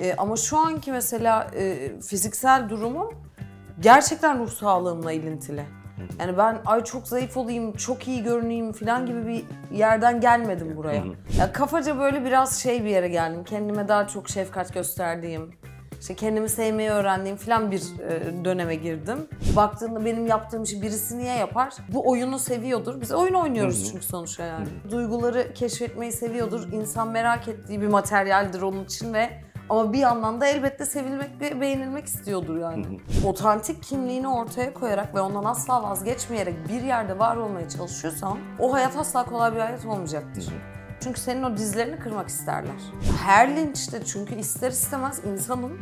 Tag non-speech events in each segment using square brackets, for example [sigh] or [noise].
E, ama şu anki mesela e, fiziksel durumum gerçekten ruh sağlığımla ilintili. Yani ben ay çok zayıf olayım, çok iyi görüneyim falan gibi bir yerden gelmedim buraya. Ya kafaca böyle biraz şey bir yere geldim. Kendime daha çok şefkat gösterdiğim, işte kendimi sevmeyi öğrendiğim falan bir e, döneme girdim. Baktığında benim yaptığım işi birisi niye yapar? Bu oyunu seviyordur. Biz oyun oynuyoruz çünkü sonuçta yani. Duyguları keşfetmeyi seviyordur. İnsan merak ettiği bir materyaldir onun için ve ama bir yandan da elbette sevilmek ve beğenilmek istiyordur yani. Otantik kimliğini ortaya koyarak ve ondan asla vazgeçmeyerek bir yerde var olmaya çalışıyorsan o hayat asla kolay bir hayat olmayacaktır. Çünkü senin o dizlerini kırmak isterler. Her linçte çünkü ister istemez insanın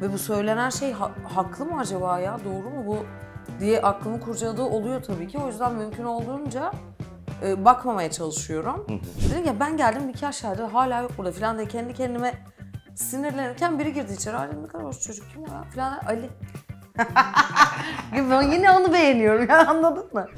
ve bu söylenen şey ha- haklı mı acaba ya doğru mu bu diye aklımı kurcaladığı oluyor tabii ki. O yüzden mümkün olduğunca e, bakmamaya çalışıyorum. Dedim ya ben geldim bir nikah şahidi hala yok burada filan diye kendi kendime Sinirlenirken biri girdi içeri. Ali ne kadar hoş çocuk kim ya falan. Ali. [laughs] ben yine onu beğeniyorum ya anladın mı?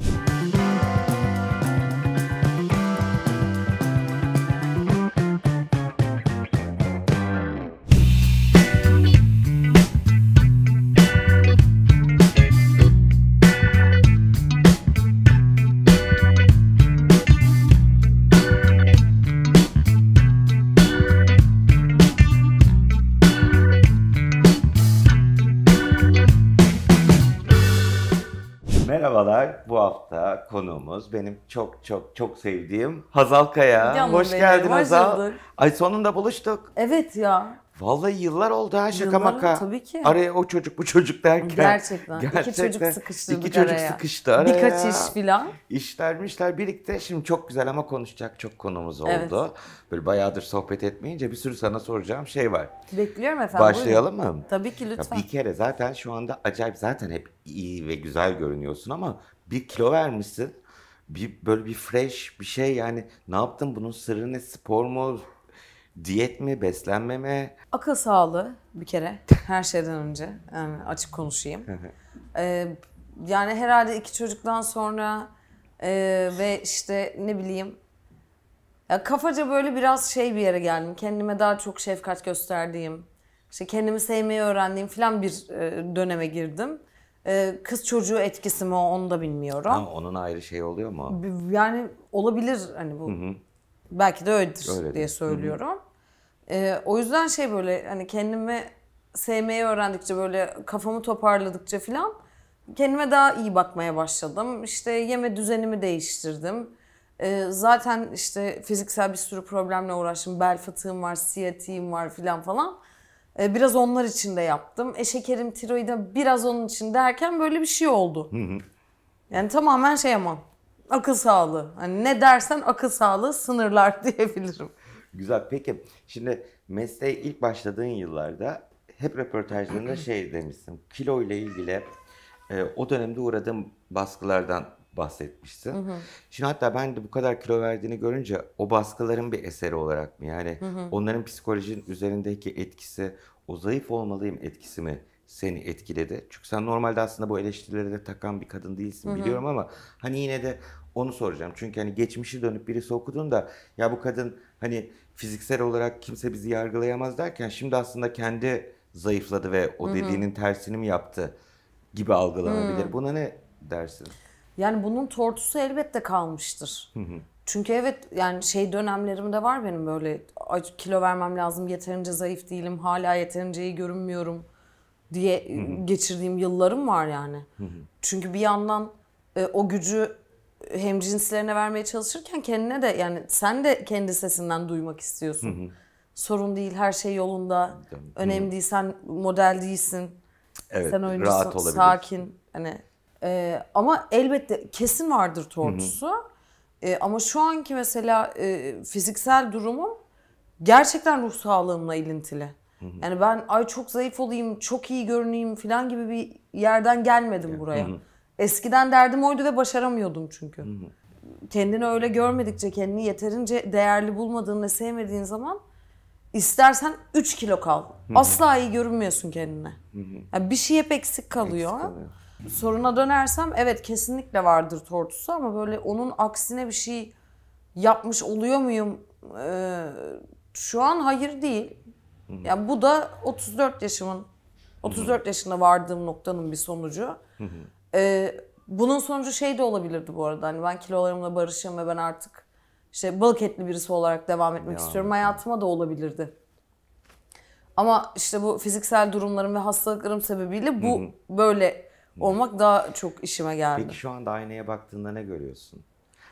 Merhabalar. Bu hafta konuğumuz benim çok çok çok sevdiğim Hazal Kaya. Canım Hoş benim, geldin Hazal. Ay sonunda buluştuk. Evet ya. Vallahi yıllar oldu ha şaka yıllar, maka. Tabii ki. Araya o çocuk bu çocuk derken. Gerçekten. gerçekten iki çocuk sıkıştırdık iki çocuk araya. sıkıştı araya. Birkaç iş filan. İşlermişler birlikte. Şimdi çok güzel ama konuşacak çok konumuz oldu. Evet. Böyle bayağıdır sohbet etmeyince bir sürü sana soracağım şey var. Bekliyorum efendim. Başlayalım buyurun. mı? Tabii ki lütfen. Ya bir kere zaten şu anda acayip zaten hep iyi ve güzel görünüyorsun ama bir kilo vermişsin. Bir, böyle bir fresh bir şey yani ne yaptın bunun sırrı ne spor mu Diyet mi, beslenme mi? Akıl sağlığı bir kere her şeyden önce yani açık konuşayım. ee, yani herhalde iki çocuktan sonra e, ve işte ne bileyim ya kafaca böyle biraz şey bir yere geldim. Kendime daha çok şefkat gösterdiğim, işte kendimi sevmeyi öğrendiğim falan bir e, döneme girdim. E, kız çocuğu etkisi mi onu da bilmiyorum. Ama onun ayrı şey oluyor mu? Yani olabilir hani bu. Hı hı. Belki de öyledir Öyle diye söylüyorum. Hı hı. Ee, o yüzden şey böyle hani kendimi sevmeyi öğrendikçe böyle kafamı toparladıkça filan kendime daha iyi bakmaya başladım. İşte yeme düzenimi değiştirdim. Ee, zaten işte fiziksel bir sürü problemle uğraştım. Bel fıtığım var, siyatiğim var filan falan. Ee, biraz onlar için de yaptım. E şekerim, tiroidim biraz onun için derken böyle bir şey oldu. Hı hı. Yani tamamen şey ama akıl sağlığı. Hani ne dersen akıl sağlığı sınırlar [laughs] diyebilirim. Güzel. Peki şimdi mesleğe ilk başladığın yıllarda hep röportajlarında [clears throat] şey demişsin. Kilo ile ilgili e, o dönemde uğradığım baskılardan bahsetmişsin. Hı hı. Şimdi hatta ben de bu kadar kilo verdiğini görünce o baskıların bir eseri olarak mı? Yani hı hı. onların psikolojinin üzerindeki etkisi, o zayıf olmalıyım etkisi mi seni etkiledi? Çünkü sen normalde aslında bu eleştirilere de takan bir kadın değilsin hı hı. biliyorum ama hani yine de onu soracağım. Çünkü hani geçmişi dönüp birisi okuduğunda ya bu kadın hani fiziksel olarak kimse bizi yargılayamaz derken şimdi aslında kendi zayıfladı ve o Hı-hı. dediğinin tersini mi yaptı gibi algılanabilir. Hı-hı. Buna ne dersin? Yani bunun tortusu elbette kalmıştır. Hı-hı. Çünkü evet yani şey dönemlerim de var benim böyle kilo vermem lazım yeterince zayıf değilim hala yeterince iyi görünmüyorum diye Hı-hı. geçirdiğim yıllarım var yani. Hı-hı. Çünkü bir yandan e, o gücü hem cinslerine vermeye çalışırken kendine de yani sen de kendi sesinden duymak istiyorsun. Hı hı. Sorun değil, her şey yolunda. Önemli değil, sen model değilsin. Evet, sen oyuncusun, rahat olabilir. sakin. Hani e, ama elbette kesin vardır tortusu. E, ama şu anki mesela e, fiziksel durumum gerçekten ruh sağlığımla ilintili. Hı hı. Yani ben ay çok zayıf olayım, çok iyi görüneyim falan gibi bir yerden gelmedim buraya. Hı hı. Eskiden derdim oydu ve başaramıyordum çünkü. Hı. Kendini öyle görmedikçe, kendini yeterince değerli bulmadığın ve sevmediğin zaman istersen 3 kilo kal. Hı. Asla iyi görünmüyorsun kendine. Hı. Yani bir şey hep eksik kalıyor. Eksik kalıyor. Soruna dönersem evet kesinlikle vardır tortusu ama böyle onun aksine bir şey yapmış oluyor muyum? Ee, şu an hayır değil. Ya yani bu da 34 yaşımın 34 yaşında vardığım noktanın bir sonucu. Hı hı. Ee, bunun sonucu şey de olabilirdi bu arada. Hani ben kilolarımla barışım ve ben artık işte balık etli birisi olarak devam etmek ya. istiyorum. Hayatıma da olabilirdi. Ama işte bu fiziksel durumlarım ve hastalıklarım sebebiyle bu Hı-hı. böyle olmak daha çok işime geldi. Peki şu anda aynaya baktığında ne görüyorsun?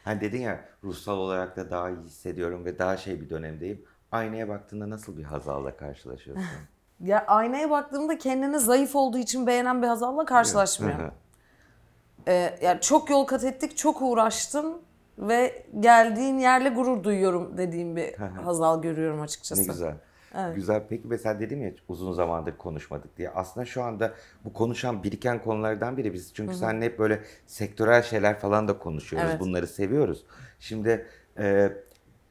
Hani dedin ya ruhsal olarak da daha iyi hissediyorum ve daha şey bir dönemdeyim. Aynaya baktığında nasıl bir Hazal'la karşılaşıyorsun? [laughs] ya aynaya baktığımda kendini zayıf olduğu için beğenen bir Hazal'la karşılaşmıyorum. Ee, yani çok yol kat ettik, çok uğraştım ve geldiğin yerle gurur duyuyorum dediğim bir Hazal görüyorum açıkçası. Ne güzel. Evet. Güzel. Peki mesela dedim ya uzun zamandır konuşmadık diye. Aslında şu anda bu konuşan biriken konulardan biri biz. Çünkü sen hep böyle sektörel şeyler falan da konuşuyoruz. Evet. Bunları seviyoruz. Şimdi e,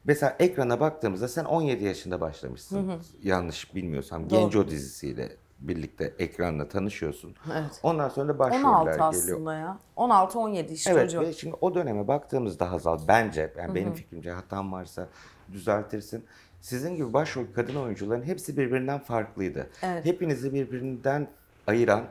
mesela ekrana baktığımızda sen 17 yaşında başlamışsın. Hı-hı. Yanlış bilmiyorsam. Genco dizisiyle birlikte ekranla tanışıyorsun. Evet. Ondan sonra da başroller geliyor. 16 aslında ya. 16-17 işte evet, çocuğu. Evet şimdi o döneme baktığımızda Hazal bence yani Hı-hı. benim fikrimce hatam varsa düzeltirsin. Sizin gibi başrol kadın oyuncuların hepsi birbirinden farklıydı. Evet. Hepinizi birbirinden ayıran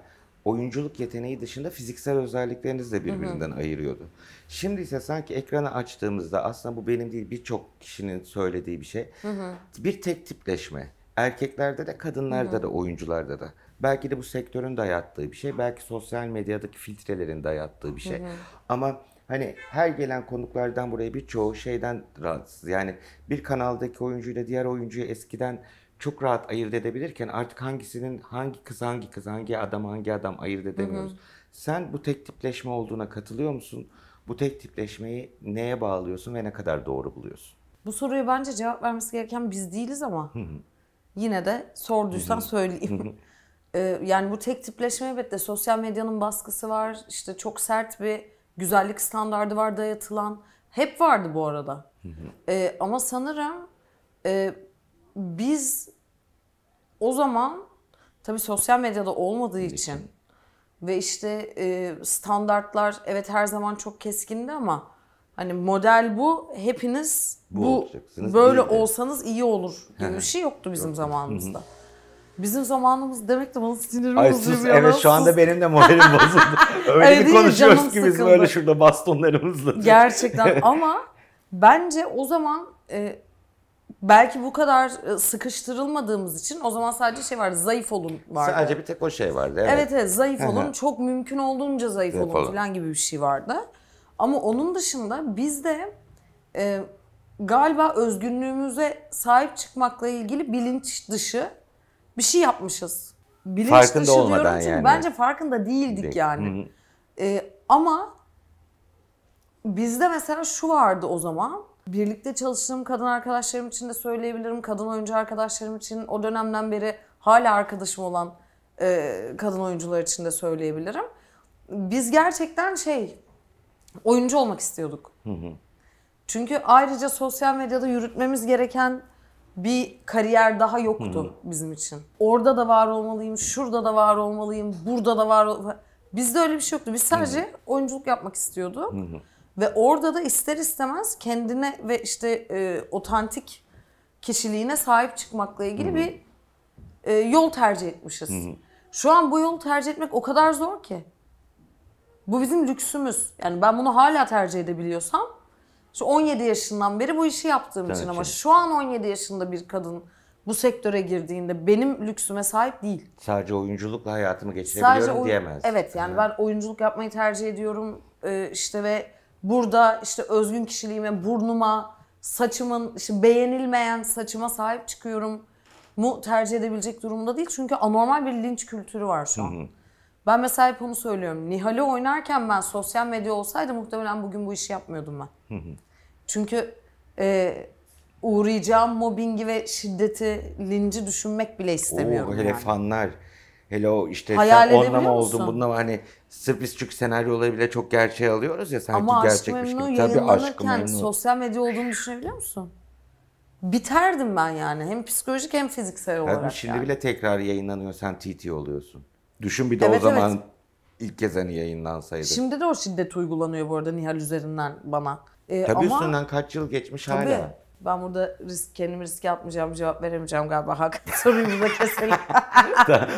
oyunculuk yeteneği dışında fiziksel özellikleriniz de birbirinden hı hı. ayırıyordu. Şimdi ise sanki ekranı açtığımızda aslında bu benim değil birçok kişinin söylediği bir şey. Hı hı. Bir tek tipleşme. Erkeklerde de kadınlarda Hı. da oyuncularda da. Belki de bu sektörün dayattığı bir şey. Belki sosyal medyadaki filtrelerin dayattığı bir şey. Hı hı. Ama hani her gelen konuklardan buraya birçoğu şeyden rahatsız. Yani bir kanaldaki oyuncuyla diğer oyuncuyu eskiden çok rahat ayırt edebilirken artık hangisinin hangi kız hangi kız hangi adam hangi adam ayırt edemiyoruz. Hı hı. Sen bu tek tipleşme olduğuna katılıyor musun? Bu tek tipleşmeyi neye bağlıyorsun ve ne kadar doğru buluyorsun? Bu soruyu bence cevap vermesi gereken biz değiliz ama. Hı hı. Yine de sorduysan söyleyeyim. [laughs] Ee, yani bu tek tipleşme elbette sosyal medyanın baskısı var. İşte çok sert bir güzellik standardı var dayatılan. Hep vardı bu arada. ee, ama sanırım e, biz o zaman tabii sosyal medyada olmadığı için ve işte e, standartlar evet her zaman çok keskindi ama Hani model bu. Hepiniz bu, bu böyle değil olsanız iyi olur gibi bir şey yoktu bizim Yok. zamanımızda. Bizim zamanımız demek de bana sinirim Ay, bozuyor. Sus, evet şu anda benim de modelim [laughs] bozuldu. Öyle, Öyle bir konuşuyoruz ki biz böyle şurada bastonlarımızla. Gerçekten [laughs] ama bence o zaman e, belki bu kadar e, sıkıştırılmadığımız için o zaman sadece şey vardı zayıf olun vardı. Sadece bir tek o şey vardı. Evet evet, evet zayıf olun çok mümkün olduğunca zayıf, zayıf olun, olun falan gibi bir şey vardı. Ama onun dışında biz de e, galiba özgünlüğümüze sahip çıkmakla ilgili bilinç dışı bir şey yapmışız. Bilinç farkında dışı olmadan diyorum yani. bence farkında değildik Değil. yani. E, ama bizde mesela şu vardı o zaman. Birlikte çalıştığım kadın arkadaşlarım için de söyleyebilirim. Kadın oyuncu arkadaşlarım için o dönemden beri hala arkadaşım olan e, kadın oyuncular için de söyleyebilirim. Biz gerçekten şey oyuncu olmak istiyorduk. Hı hı. Çünkü ayrıca sosyal medyada yürütmemiz gereken bir kariyer daha yoktu hı hı. bizim için. Orada da var olmalıyım, şurada da var olmalıyım, burada da var. Ol... Bizde öyle bir şey yoktu. Biz sadece hı hı. oyunculuk yapmak istiyorduk. Hı hı. Ve orada da ister istemez kendine ve işte e, otantik kişiliğine sahip çıkmakla ilgili hı hı. bir e, yol tercih etmişiz. Hı hı. Şu an bu yolu tercih etmek o kadar zor ki. Bu bizim lüksümüz. Yani ben bunu hala tercih edebiliyorsam işte 17 yaşından beri bu işi yaptığım Tabii için ki. ama şu an 17 yaşında bir kadın bu sektöre girdiğinde benim lüksüme sahip değil. Sadece oyunculukla hayatımı geçirebiliyorum Sadece oy- diyemez. Evet yani Hı. ben oyunculuk yapmayı tercih ediyorum ee, işte ve burada işte özgün kişiliğime, burnuma, saçımın işte beğenilmeyen saçıma sahip çıkıyorum mu tercih edebilecek durumda değil. Çünkü anormal bir linç kültürü var şu an. Hı hı. Ben mesela hep onu söylüyorum. Nihal'i oynarken ben sosyal medya olsaydı muhtemelen bugün bu işi yapmıyordum ben. Çünkü e, uğrayacağım mobbingi ve şiddeti, linci düşünmek bile istemiyorum. Oo, hele yani. fanlar. Hele o işte Hayal sen onunla mı oldun bununla mı hani sırf biz çünkü senaryoları bile çok gerçeğe alıyoruz ya sanki Ama gerçekmiş gibi. Ama aşk memnun yayınlanırken sosyal medya olduğunu düşünebiliyor musun? Biterdim ben yani hem psikolojik hem fiziksel olarak. Yani şimdi yani. bile tekrar yayınlanıyor sen TT oluyorsun. Düşün bir de evet, o zaman evet. ilk kez hani yayınlansaydı. Şimdi de o şiddet uygulanıyor bu arada Nihal üzerinden bana. Ee, Tabii ama... üstünden kaç yıl geçmiş Tabii. hala. Ben burada risk, kendimi riske atmayacağım, cevap veremeyeceğim galiba. Hakan soruyu burada keselim.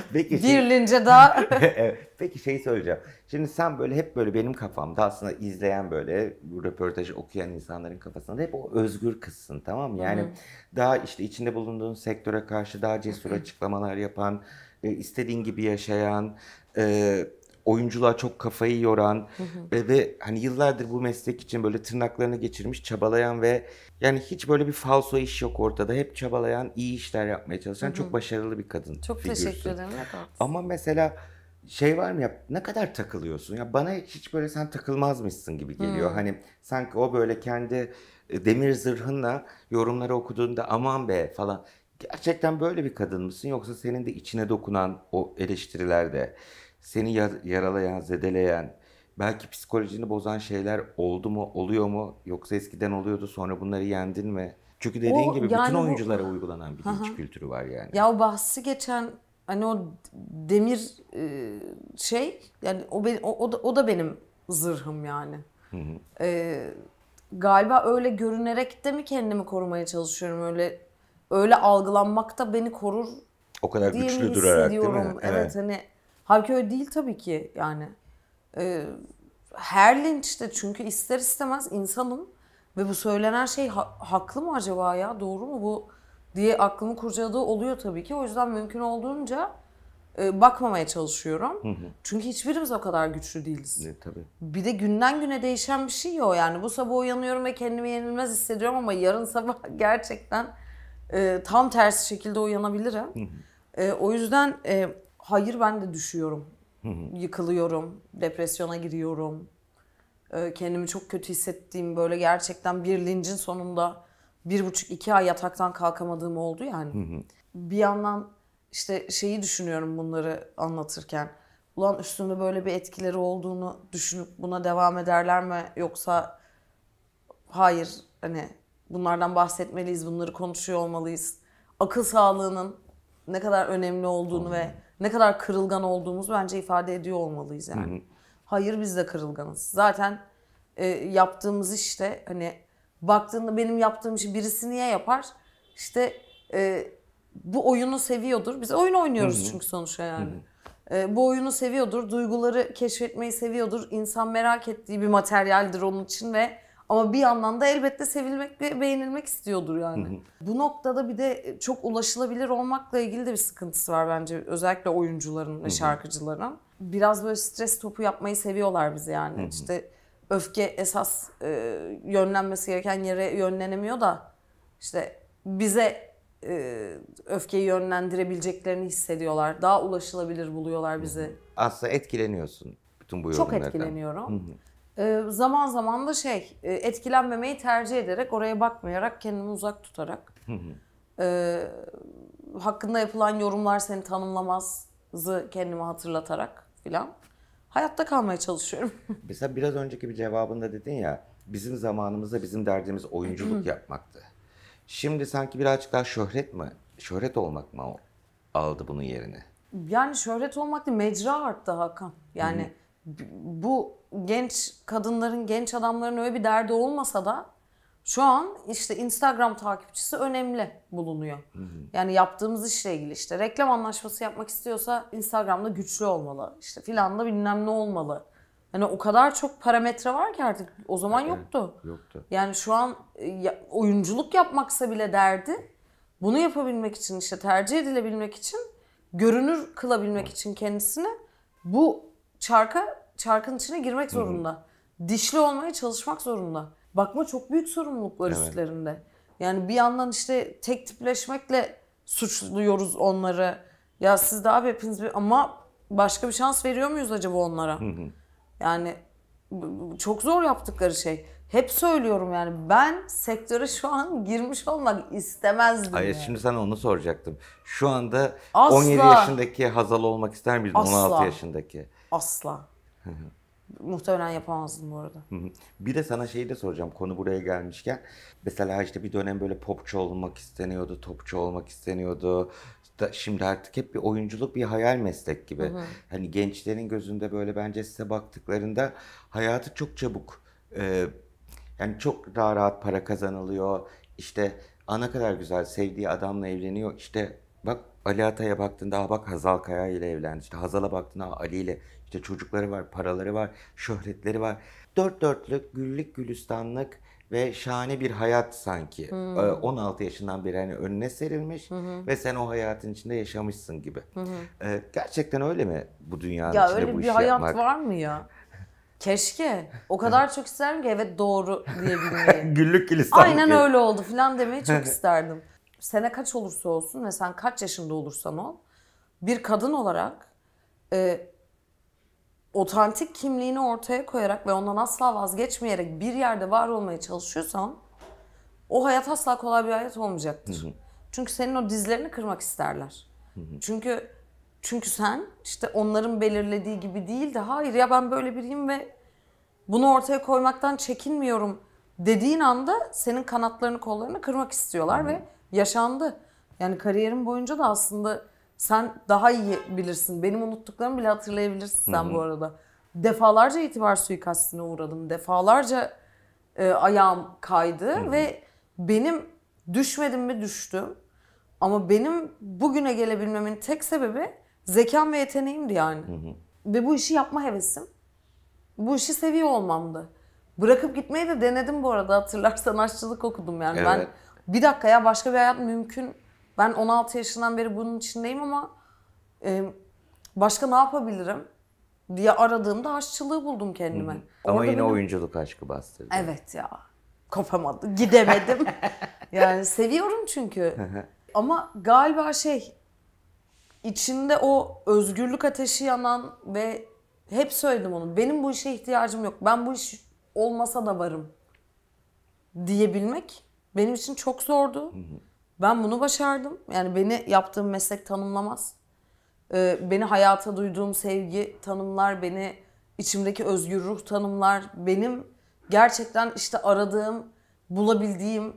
[laughs] Peki şey... Girilince daha... [laughs] Peki şey söyleyeceğim. Şimdi sen böyle hep böyle benim kafamda aslında izleyen böyle röportajı okuyan insanların kafasında hep o özgür kızsın tamam mı? Yani Hı-hı. daha işte içinde bulunduğun sektöre karşı daha cesur [clears throat] açıklamalar yapan, e, istediğin gibi yaşayan, e, oyunculuğa çok kafayı yoran hı ve hani yıllardır bu meslek için böyle tırnaklarını geçirmiş, çabalayan ve yani hiç böyle bir falso iş yok ortada. Hep çabalayan, iyi işler yapmaya çalışan çok başarılı bir kadın. Çok figürsün. teşekkür ederim. Ama mesela şey var mı ya ne kadar takılıyorsun ya bana hiç böyle sen takılmazmışsın gibi geliyor. Hmm. Hani sanki o böyle kendi e, demir zırhınla yorumları okuduğunda aman be falan gerçekten böyle bir kadın mısın yoksa senin de içine dokunan o eleştirilerde seni yaralayan, zedeleyen, belki psikolojini bozan şeyler oldu mu, oluyor mu yoksa eskiden oluyordu sonra bunları yendin mi? Çünkü dediğin o, gibi yani bütün oyunculara uygulanan bir linç kültürü var yani. Ya o bahsi geçen hani o demir e, şey yani o, ben, o, o, da, o da benim zırhım yani. Hı hı. E, galiba öyle görünerek de mi kendimi korumaya çalışıyorum öyle öyle algılanmak da beni korur o kadar diye güçlü durarak değil mi? Evet, evet hani halbuki öyle değil tabii ki yani. Ee, her linçte çünkü ister istemez insanım ve bu söylenen şey ha- haklı mı acaba ya doğru mu bu diye aklımı kurcaladığı oluyor tabii ki. O yüzden mümkün olduğunca e, bakmamaya çalışıyorum. Hı hı. Çünkü hiçbirimiz o kadar güçlü değiliz. Ne, tabii. Bir de günden güne değişen bir şey o yani. Bu sabah uyanıyorum ve kendimi yenilmez hissediyorum ama yarın sabah [laughs] gerçekten e, tam tersi şekilde uyanabilirim. E, o yüzden e, hayır ben de düşüyorum. Yıkılıyorum, depresyona giriyorum. E, kendimi çok kötü hissettiğim böyle gerçekten bir lincin sonunda bir buçuk iki ay yataktan kalkamadığım oldu yani. Bir yandan işte şeyi düşünüyorum bunları anlatırken. Ulan üstümde böyle bir etkileri olduğunu düşünüp buna devam ederler mi? Yoksa hayır hani Bunlardan bahsetmeliyiz, bunları konuşuyor olmalıyız. Akıl sağlığının ne kadar önemli olduğunu ve ne kadar kırılgan olduğumuz bence ifade ediyor olmalıyız yani. Hayır biz de kırılganız. Zaten e, yaptığımız işte hani baktığında benim yaptığım işi birisi niye yapar? İşte e, bu oyunu seviyordur. Biz oyun oynuyoruz çünkü sonuçta yani. E, bu oyunu seviyordur, duyguları keşfetmeyi seviyordur. İnsan merak ettiği bir materyaldir onun için ve ama bir yandan da elbette sevilmek ve beğenilmek istiyordur yani. Bu noktada bir de e, çok ulaşılabilir olmakla ilgili de bir sıkıntısı var bence özellikle oyuncuların ve şarkıcıların. Biraz böyle stres topu yapmayı seviyorlar bizi yani. İşte öfke esas e, yönlenmesi gereken yere yönlenemiyor da işte bize e, öfkeyi yönlendirebileceklerini hissediyorlar. Daha ulaşılabilir buluyorlar bizi. Aslında etkileniyorsun bütün bu yorumlardan. Çok etkileniyorum. Ee, zaman zaman da şey e, etkilenmemeyi tercih ederek oraya bakmayarak kendimi uzak tutarak e, hakkında yapılan yorumlar seni tanımlamazı kendime hatırlatarak filan hayatta kalmaya çalışıyorum. [laughs] Mesela biraz önceki bir cevabında dedin ya bizim zamanımızda bizim derdimiz oyunculuk yapmaktı. Şimdi sanki birazcık daha şöhret mi? Şöhret olmak mı aldı bunun yerini? Yani şöhret olmak değil, mecra arttı Hakan. Yani Hı bu genç kadınların, genç adamların öyle bir derdi olmasa da şu an işte Instagram takipçisi önemli bulunuyor. Hı hı. Yani yaptığımız işle ilgili işte reklam anlaşması yapmak istiyorsa Instagram'da güçlü olmalı. İşte filan da bilmem ne olmalı. Yani o kadar çok parametre var ki artık o zaman evet, yoktu. Yoktu. Yani şu an e, oyunculuk yapmaksa bile derdi. Bunu yapabilmek için işte tercih edilebilmek için, görünür kılabilmek için kendisini bu çarka çarkın içine girmek zorunda. Hı-hı. Dişli olmaya çalışmak zorunda. Bakma çok büyük sorumluluklar evet. üstlerinde. Yani bir yandan işte tek tipleşmekle suçluyoruz onları. Ya siz daha hepiniz bir... ama başka bir şans veriyor muyuz acaba onlara? Hı hı. Yani çok zor yaptıkları şey. Hep söylüyorum yani ben sektöre şu an girmiş olmak istemezdim. Hayır yani. şimdi sana onu soracaktım. Şu anda Asla. 17 yaşındaki Hazal olmak ister miyiz? 16 yaşındaki? Asla. Muhtemelen yapamazdım bu arada. Bir de sana şeyi de soracağım konu buraya gelmişken. Mesela işte bir dönem böyle popçu olmak isteniyordu, topçu olmak isteniyordu. şimdi artık hep bir oyunculuk bir hayal meslek gibi. Hani gençlerin gözünde böyle bence size baktıklarında hayatı çok çabuk e, yani çok daha rahat para kazanılıyor. İşte ana kadar güzel sevdiği adamla evleniyor. İşte bak Ali Atay'a baktığında bak Hazal Kaya ile evlendi. İşte Hazal'a baktığında Ali ile işte çocukları var, paraları var, şöhretleri var. Dört dörtlük, güllük, gülistanlık ve şahane bir hayat sanki. Hmm. 16 ee, yaşından beri hani önüne serilmiş hmm. ve sen o hayatın içinde yaşamışsın gibi. Hmm. Ee, gerçekten öyle mi bu dünyanın ya içinde bu işi yapmak? Ya öyle bir hayat var mı ya? [laughs] Keşke. O kadar çok isterim ki evet doğru diyebilmeyi. [laughs] Güllük gülistanlık. Aynen öyle oldu falan demeyi çok isterdim. Sene kaç olursa olsun ve sen kaç yaşında olursan ol bir kadın olarak e, otantik kimliğini ortaya koyarak ve ondan asla vazgeçmeyerek bir yerde var olmaya çalışıyorsan o hayat asla kolay bir hayat olmayacaktır. Hı hı. Çünkü senin o dizlerini kırmak isterler. Hı hı. Çünkü çünkü sen işte onların belirlediği gibi değil de hayır ya ben böyle biriyim ve bunu ortaya koymaktan çekinmiyorum dediğin anda senin kanatlarını kollarını kırmak istiyorlar hı hı. ve yaşandı. Yani kariyerim boyunca da aslında sen daha iyi bilirsin. Benim unuttuklarımı bile hatırlayabilirsin sen Hı-hı. bu arada. Defalarca itibar suikastine uğradım. Defalarca e, ayağım kaydı Hı-hı. ve benim düşmedim mi düştüm. Ama benim bugüne gelebilmemin tek sebebi zekam ve yeteneğimdi yani. Hı-hı. Ve bu işi yapma hevesim. Bu işi seviyor olmamdı. Bırakıp gitmeyi de denedim bu arada. Hatırlarsan aşçılık okudum yani. Evet. Ben bir dakika ya başka bir hayat mümkün ben 16 yaşından beri bunun içindeyim ama e, başka ne yapabilirim diye aradığımda aşçılığı buldum kendime. Hı. Ama yine benim... oyunculuk aşkı bastırdı. Evet ya. Kopamadım. Gidemedim. [laughs] yani seviyorum çünkü. ama galiba şey içinde o özgürlük ateşi yanan ve hep söyledim onu. Benim bu işe ihtiyacım yok. Ben bu iş olmasa da varım diyebilmek benim için çok zordu. Hı hı. Ben bunu başardım. Yani beni yaptığım meslek tanımlamaz. Ee, beni hayata duyduğum sevgi tanımlar, beni içimdeki özgür ruh tanımlar, benim gerçekten işte aradığım, bulabildiğim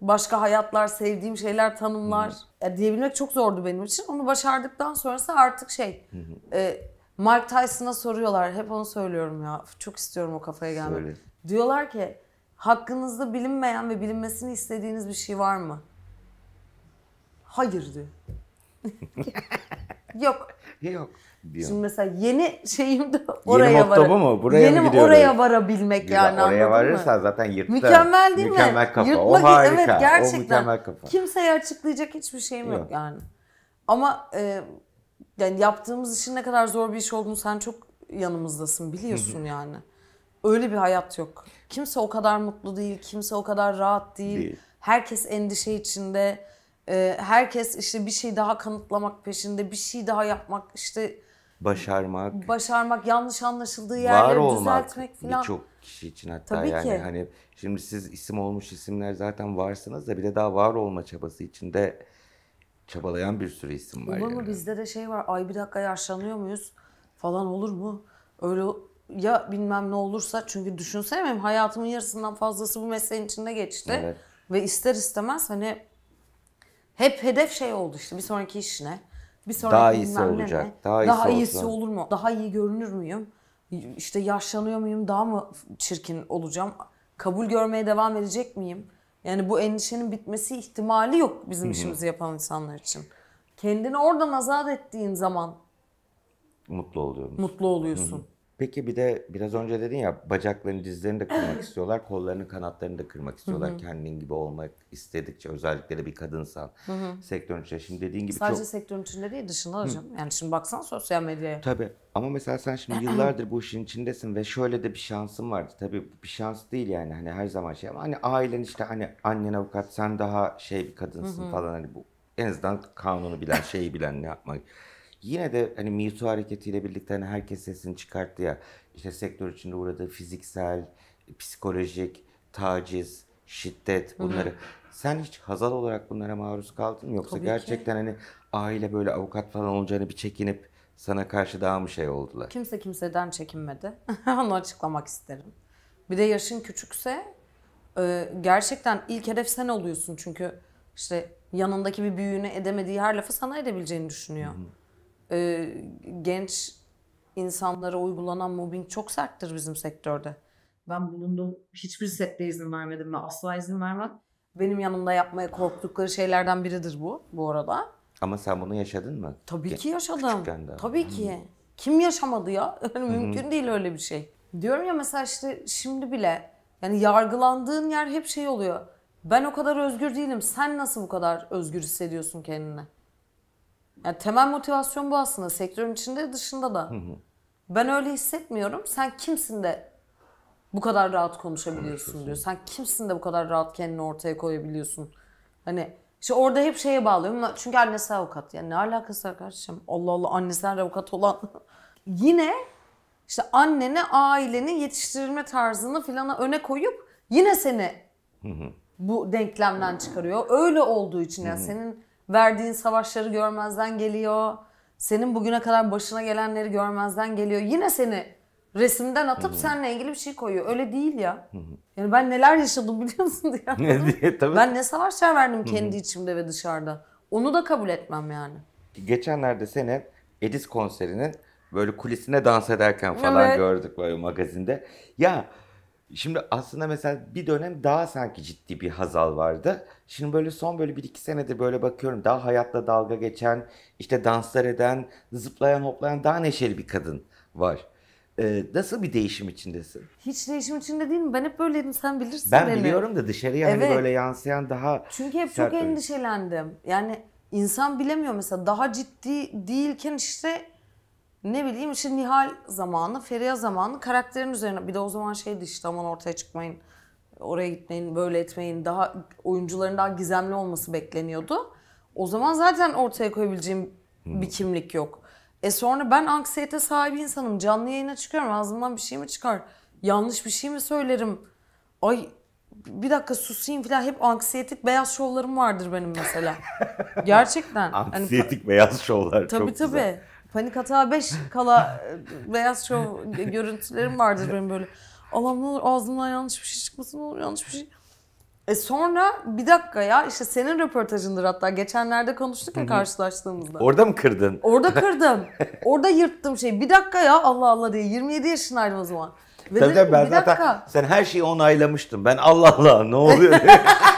başka hayatlar, sevdiğim şeyler tanımlar. Ya diyebilmek çok zordu benim için. Onu başardıktan sonrası artık şey. Hı hı. E, Mike Tyson'a soruyorlar. Hep onu söylüyorum ya. Çok istiyorum o kafaya gelmek. Söyle. Diyorlar ki hakkınızda bilinmeyen ve bilinmesini istediğiniz bir şey var mı? hayır diyor. [laughs] Yok. Yok. Diyor. Şimdi mesela yeni şeyim de oraya yeni var. mu? Buraya yeni mı oraya varabilmek Güzel, yani Oraya varırsan mı? zaten yırttın. Mükemmel değil mükemmel mi? Mükemmel kafa. Yırtmak, o harika. Evet gerçekten. O mükemmel kafa. Kimseye açıklayacak hiçbir şeyim yok, yok yani. Ama e, yani yaptığımız işin ne kadar zor bir iş olduğunu sen çok yanımızdasın biliyorsun yani. Öyle bir hayat yok. Kimse o kadar mutlu değil, kimse o kadar rahat değil. değil. Herkes endişe içinde ee, herkes işte bir şey daha kanıtlamak peşinde, bir şey daha yapmak işte başarmak, başarmak, yanlış anlaşıldığı yerleri düzeltmek falan. Birçok kişi için hatta Tabii yani ki. hani şimdi siz isim olmuş isimler zaten varsınız da bir de daha var olma çabası içinde çabalayan bir sürü isim var. Olur yani. mu bizde de şey var ay bir dakika yaşlanıyor muyuz falan olur mu? Öyle ya bilmem ne olursa çünkü düşünsene benim hayatımın yarısından fazlası bu mesleğin içinde geçti. Evet. Ve ister istemez hani hep hedef şey oldu işte bir sonraki iş ne? Bir sonraki daha iyisi olacak. Ne? Daha, iyisi, daha iyisi olacak. olur mu? Daha iyi görünür müyüm? İşte yaşlanıyor muyum? Daha mı çirkin olacağım? Kabul görmeye devam edecek miyim? Yani bu endişenin bitmesi ihtimali yok bizim işimizi yapan insanlar için. Kendini oradan azat ettiğin zaman mutlu oluyorum. Mutlu oluyorsun. Peki bir de biraz önce dedin ya bacaklarını, dizlerini de kırmak [laughs] istiyorlar, kollarını, kanatlarını da kırmak istiyorlar. Hı hı. Kendin gibi olmak istedikçe özellikle de bir kadınsan hı sektörün içinde. Şimdi dediğin gibi Sadece çok... sektörün içinde değil dışında hocam. Hı. Yani şimdi baksan sosyal medyaya. Tabii ama mesela sen şimdi [clears throat] yıllardır bu işin içindesin ve şöyle de bir şansın vardı. Tabii bir şans değil yani hani her zaman şey ama hani ailen işte hani annen avukat sen daha şey bir kadınsın hı hı. falan hani bu en azından kanunu bilen şeyi bilen ne yapmak Yine de hani MeToo hareketiyle birlikte hani herkes sesini çıkarttı ya. işte sektör içinde uğradığı fiziksel, psikolojik, taciz, şiddet bunları. Hı hı. Sen hiç hazal olarak bunlara maruz kaldın mı? Yoksa Tabii gerçekten ki. hani aile böyle avukat falan olacağını bir çekinip sana karşı daha mı şey oldular? Kimse kimseden çekinmedi. [laughs] Onu açıklamak isterim. Bir de yaşın küçükse e, gerçekten ilk hedef sen oluyorsun çünkü işte yanındaki bir büyüğünü edemediği her lafı sana edebileceğini düşünüyor. Hı hı e, genç insanlara uygulanan mobbing çok serttir bizim sektörde. Ben bulunduğum hiçbir sette izin vermedim ve asla izin vermem. Benim yanımda yapmaya korktukları şeylerden biridir bu bu arada. Ama sen bunu yaşadın mı? Tabii ki yaşadım. Tabii Hı. ki. Kim yaşamadı ya? [laughs] Hani mümkün Hı. değil öyle bir şey. Diyorum ya mesela işte şimdi bile yani yargılandığın yer hep şey oluyor. Ben o kadar özgür değilim. Sen nasıl bu kadar özgür hissediyorsun kendini? Yani temel motivasyon bu aslında. Sektörün içinde dışında da. Hı hı. Ben öyle hissetmiyorum. Sen kimsin de bu kadar rahat konuşabiliyorsun diyor. Sen kimsin de bu kadar rahat kendini ortaya koyabiliyorsun. Hani işte orada hep şeye bağlıyorum. Çünkü annesi avukat. Yani ne alakası var kardeşim? Allah Allah annesinden avukat olan. [laughs] Yine işte annene, ailenin yetiştirilme tarzını filana öne koyup yine seni bu denklemden çıkarıyor. Öyle olduğu için yani senin verdiğin savaşları görmezden geliyor. Senin bugüne kadar başına gelenleri görmezden geliyor. Yine seni resimden atıp hı seninle ilgili bir şey koyuyor. Öyle değil ya. hı Yani ben neler yaşadım [laughs] biliyor musun diye. Ne diye tabii. Ben ne savaşlar verdim kendi hı içimde ve dışarıda. Onu da kabul etmem yani. Geçenlerde seni Edis konserinin böyle kulisine dans ederken falan evet. gördük böyle magazinde. Ya Şimdi aslında mesela bir dönem daha sanki ciddi bir Hazal vardı. Şimdi böyle son böyle bir iki senedir böyle bakıyorum daha hayatla dalga geçen, işte danslar eden, zıplayan hoplayan daha neşeli bir kadın var. Ee, nasıl bir değişim içindesin? Hiç değişim içinde değilim. Ben hep böyleydim sen bilirsin ben beni. biliyorum da dışarıya hani evet. hani böyle yansıyan daha... Çünkü hep çok endişelendim. Yani insan bilemiyor mesela daha ciddi değilken işte ne bileyim işte Nihal zamanı, Feriha zamanı karakterin üzerine bir de o zaman şeydi işte aman ortaya çıkmayın, oraya gitmeyin, böyle etmeyin, daha oyuncuların daha gizemli olması bekleniyordu. O zaman zaten ortaya koyabileceğim bir hmm. kimlik yok. E sonra ben anksiyete sahibi insanım. Canlı yayına çıkıyorum. Ağzımdan bir şey mi çıkar? Yanlış bir şey mi söylerim? Ay bir dakika susayım falan hep anksiyetik beyaz şovlarım vardır benim mesela. [laughs] Gerçekten. Hani anksiyetik hani, beyaz şovlar tabii, çok tabii. güzel. Tabii tabii. Panik Hata 5 kala e, beyaz şov görüntülerim vardır benim böyle. Allah'ım ne olur ağzımdan yanlış bir şey çıkmasın olur yanlış bir şey. E sonra bir dakika ya işte senin röportajındır hatta geçenlerde konuştuk ya karşılaştığımızda. Orada mı kırdın? Orada [laughs] kırdım. Orada yırttım şey. Bir dakika ya Allah Allah diye 27 yaşındaydım o zaman. Ve tabii tabii ben bir zaten dakika. sen her şeyi onaylamıştın. Ben Allah Allah ne oluyor?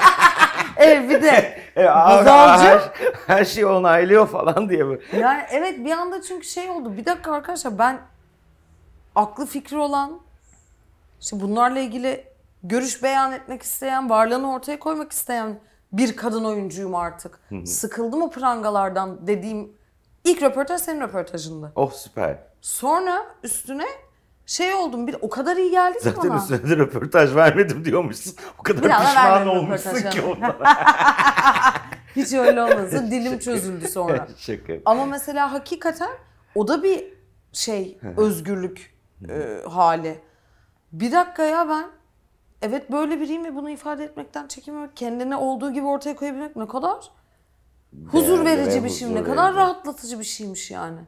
[laughs] evet bir de Hazalcı. E, her, her şeyi onaylıyor falan diye bu. Yani evet bir anda çünkü şey oldu. Bir dakika arkadaşlar ben aklı fikri olan işte bunlarla ilgili görüş beyan etmek isteyen, varlığını ortaya koymak isteyen bir kadın oyuncuyum artık. Sıkıldı mı prangalardan dediğim ilk röportaj senin röportajında. Oh süper. Sonra üstüne şey oldum bir o kadar iyi geldi ki Zaten bana. Zaten üstüne de röportaj vermedim diyormuşsun. O kadar Biraz pişman olmuşsun ki ondan. [laughs] Hiç öyle olmazdı. Dilim çözüldü sonra. [laughs] Şaka. Ama mesela hakikaten o da bir şey özgürlük e, hali. Bir dakika ya ben evet böyle biriyim ve bunu ifade etmekten çekinmemek, kendini olduğu gibi ortaya koyabilmek ne kadar huzur verici bir şey, ne kadar rahatlatıcı bir şeymiş yani.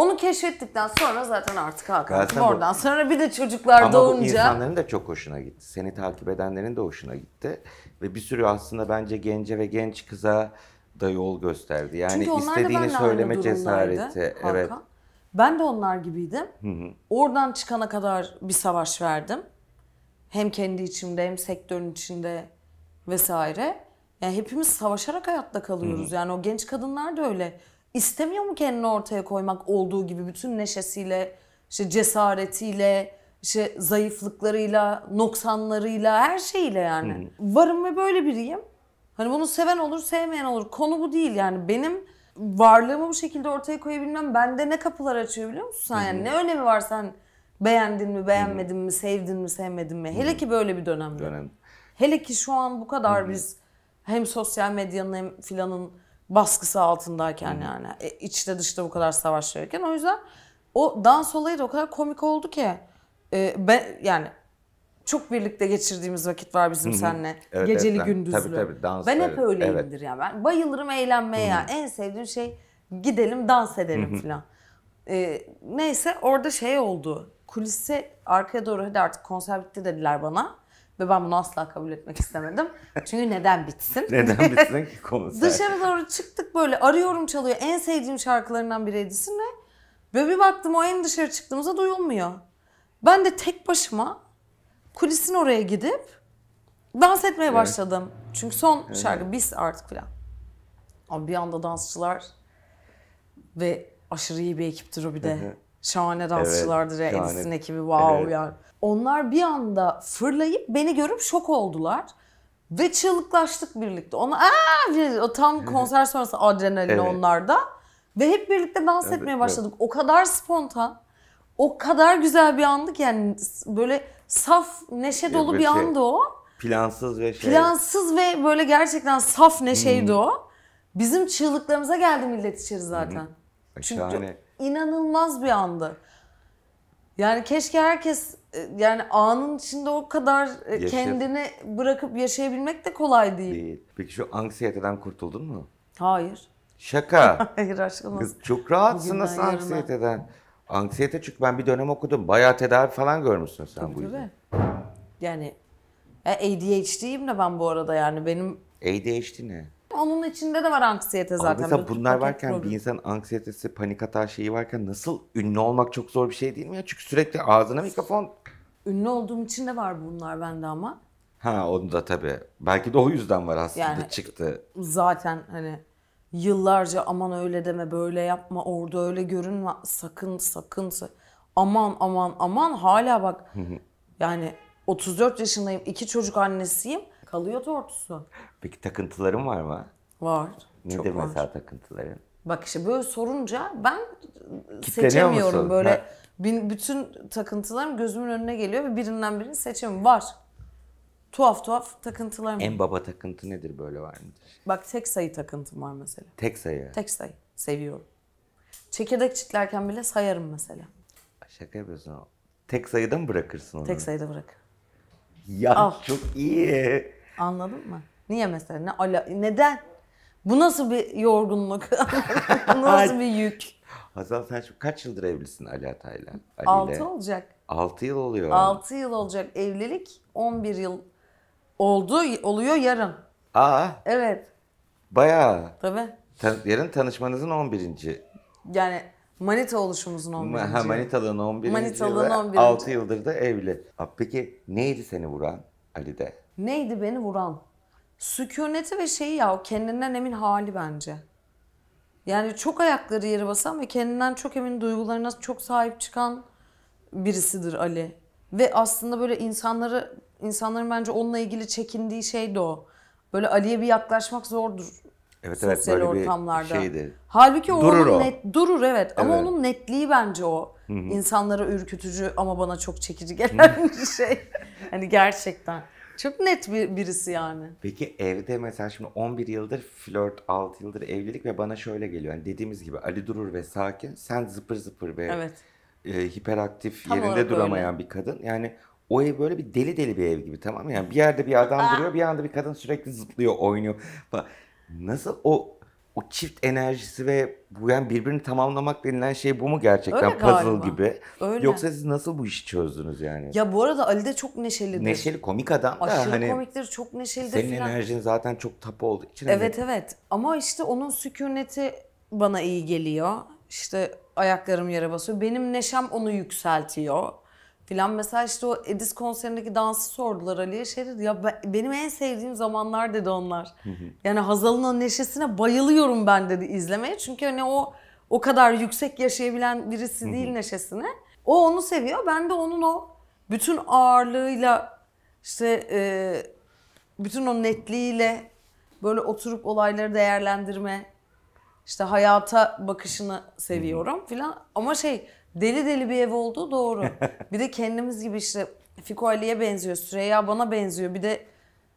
Onu keşfettikten sonra zaten artık Hakan'cığım oradan sonra bir de çocuklar ama doğunca. Ama bu insanların da çok hoşuna gitti. Seni takip edenlerin de hoşuna gitti. Ve bir sürü aslında bence gence ve genç kıza da yol gösterdi. Yani Çünkü istediğini söyleme cesareti. Hakan. Evet. Ben de onlar gibiydim. Hı hı. Oradan çıkana kadar bir savaş verdim. Hem kendi içimde hem sektörün içinde vesaire. Yani hepimiz savaşarak hayatta kalıyoruz. Hı hı. Yani o genç kadınlar da öyle istemiyor mu kendini ortaya koymak olduğu gibi bütün neşesiyle, işte cesaretiyle, işte zayıflıklarıyla, noksanlarıyla, her şeyiyle yani. Hmm. Varım ve böyle biriyim. Hani bunu seven olur, sevmeyen olur. Konu bu değil yani. Benim varlığımı bu şekilde ortaya koyabilmem bende ne kapılar açıyor biliyor musun sen? Yani hmm. ne önemi var sen beğendin mi, beğenmedin hmm. mi, sevdin mi, sevmedin mi? Hele hmm. ki böyle bir dönemde. Dönem. Hele ki şu an bu kadar hmm. biz hem sosyal medyanın hem filanın baskısı altındayken hmm. yani e, içte dışta bu kadar savaş verirken o yüzden o dans olayı da o kadar komik oldu ki e, ben yani çok birlikte geçirdiğimiz vakit var bizim seninle. Evet, Geceli evet, gündüzlü. Tabii tabii dans. Ben hep öyleyimdir evet. ya ben. Bayılırım eğlenmeye ya. En sevdiğim şey gidelim dans edelim falan. Ee, neyse orada şey oldu. Kulise arkaya doğru hadi artık konser bitti dediler bana. Ve ben bunu asla kabul etmek istemedim. [laughs] Çünkü neden bitsin? neden bitsin ki [laughs] konser? Dışarı doğru çıktık böyle arıyorum çalıyor. En sevdiğim şarkılarından biri Edis'in ve böyle bir baktım o en dışarı çıktığımızda duyulmuyor. Ben de tek başıma kulisin oraya gidip dans etmeye evet. başladım. Çünkü son evet. şarkı biz artık falan. Ama bir anda dansçılar ve aşırı iyi bir ekiptir o bir de. Şahane dansçılardır evet, ya. ekibi wow evet. yani. Onlar bir anda fırlayıp beni görüp şok oldular. Ve çığlıklaştık birlikte. Ona aa o tam konser sonrası adrenalin evet. onlarda. Ve hep birlikte dans evet, etmeye başladık. Evet. O kadar spontan, o kadar güzel bir andı ki yani böyle saf, neşe dolu bir şey, andı o. Plansız ve şey. Plansız ve böyle gerçekten saf neşeydi hmm. o. Bizim çığlıklarımıza geldi millet içeri zaten. Hmm. Çünkü Şahane. inanılmaz bir andı. Yani keşke herkes e, yani anın içinde o kadar e, Yaşa. kendini bırakıp yaşayabilmek de kolay değil. değil. Peki şu anksiyeteden kurtuldun mu? Hayır. Şaka. [laughs] Hayır aşkım. Kız çok rahatsın Bugünden nasıl anksiyeteden? Anksiyete çünkü ben bir dönem okudum. Bayağı tedavi falan görmüşsün sen tabii, bu yüzden. Tabii. Yani ya ADHD'yim de ben bu arada yani benim... ADHD ne? Onun içinde de var anksiyete zaten. Ama mesela bunlar varken problem. bir insan anksiyetesi, panik hata şeyi varken nasıl ünlü olmak çok zor bir şey değil mi ya? Çünkü sürekli ağzına mikrofon Ünlü olduğum için de var bunlar bende ama. Ha onu da tabii. Belki de o yüzden var aslında Yani- çıktı. Zaten hani yıllarca aman öyle deme böyle yapma orada öyle görünme sakın sakın aman aman aman hala bak yani 34 yaşındayım iki çocuk annesiyim kalıyor tortusu. Peki takıntıların var mı? Var. Nedir çok var. mesela takıntıların? Bak işte böyle sorunca ben Kitleniyor seçemiyorum musun? böyle Ha bütün takıntılarım gözümün önüne geliyor ve birinden birini seçemiyorum. Var. Tuhaf tuhaf takıntılarım. En baba takıntı nedir böyle var mıdır? Bak tek sayı takıntım var mesela. Tek sayı? Tek sayı. Seviyorum. Çekirdek çitlerken bile sayarım mesela. Şaka yapıyorsun. Tek sayıda mı bırakırsın onu? Tek sayıda bırak. Ya Al. çok iyi. Anladın mı? Niye mesela? Ne ala neden? Bu nasıl bir yorgunluk? [laughs] Bu nasıl bir yük? Hazal sen şu kaç yıldır evlisin Ali Atay'la? Ali 6 olacak. 6 yıl oluyor. 6 yıl olacak evlilik. 11 yıl oldu oluyor yarın. Aa. Evet. Bayağı. Tabii. Tan yarın tanışmanızın 11. Yani Manita oluşumuzun 11. Ha, manitalığın 11. Manitalığın 11. 6 yıldır da evli. Peki neydi seni vuran Ali'de? Neydi beni vuran? Sükuneti ve şeyi ya o kendinden emin hali bence. Yani çok ayakları yere basan ve kendinden çok emin duygularına çok sahip çıkan birisidir Ali. Ve aslında böyle insanları insanların bence onunla ilgili çekindiği şey de o. Böyle Ali'ye bir yaklaşmak zordur. Evet sosyal böyle ortamlarda. bir şeydi. Halbuki durur onun o. net durur evet, evet. ama onun netliği bence o. İnsanlara ürkütücü ama bana çok çekici gelen bir şey. Hani gerçekten. Çok net bir, birisi yani. Peki evde mesela şimdi 11 yıldır flört, 6 yıldır evlilik ve bana şöyle geliyor. Yani dediğimiz gibi Ali durur ve sakin. Sen zıpır zıpır ve evet. e, hiperaktif Tam yerinde duramayan öyle. bir kadın. Yani o ev böyle bir deli deli bir ev gibi tamam mı? Yani bir yerde bir adam ah. duruyor, bir anda bir kadın sürekli zıplıyor, oynuyor falan. Nasıl o o çift enerjisi ve bu yani birbirini tamamlamak denilen şey bu mu gerçekten Öyle puzzle galiba. gibi? Öyle. Yoksa siz nasıl bu işi çözdünüz yani? Ya bu arada Ali de çok neşelidir. Neşeli komik adam da Aşırı hani komiktir, çok neşelidir senin falan. enerjin zaten çok tap olduğu için. Hani evet hani... evet ama işte onun sükuneti bana iyi geliyor. İşte ayaklarım yere basıyor. Benim neşem onu yükseltiyor filan. Mesela işte o Edis konserindeki dansı sordular Aliye Şerir. Ya benim en sevdiğim zamanlar dedi onlar. Yani Hazal'ın o neşesine bayılıyorum ben dedi izlemeye. Çünkü hani o o kadar yüksek yaşayabilen birisi değil neşesine. O onu seviyor. Ben de onun o bütün ağırlığıyla işte e, bütün o netliğiyle böyle oturup olayları değerlendirme işte hayata bakışını seviyorum filan. Ama şey Deli deli bir ev oldu doğru. [laughs] bir de kendimiz gibi işte Fiko Ali'ye benziyor, Süreyya bana benziyor. Bir de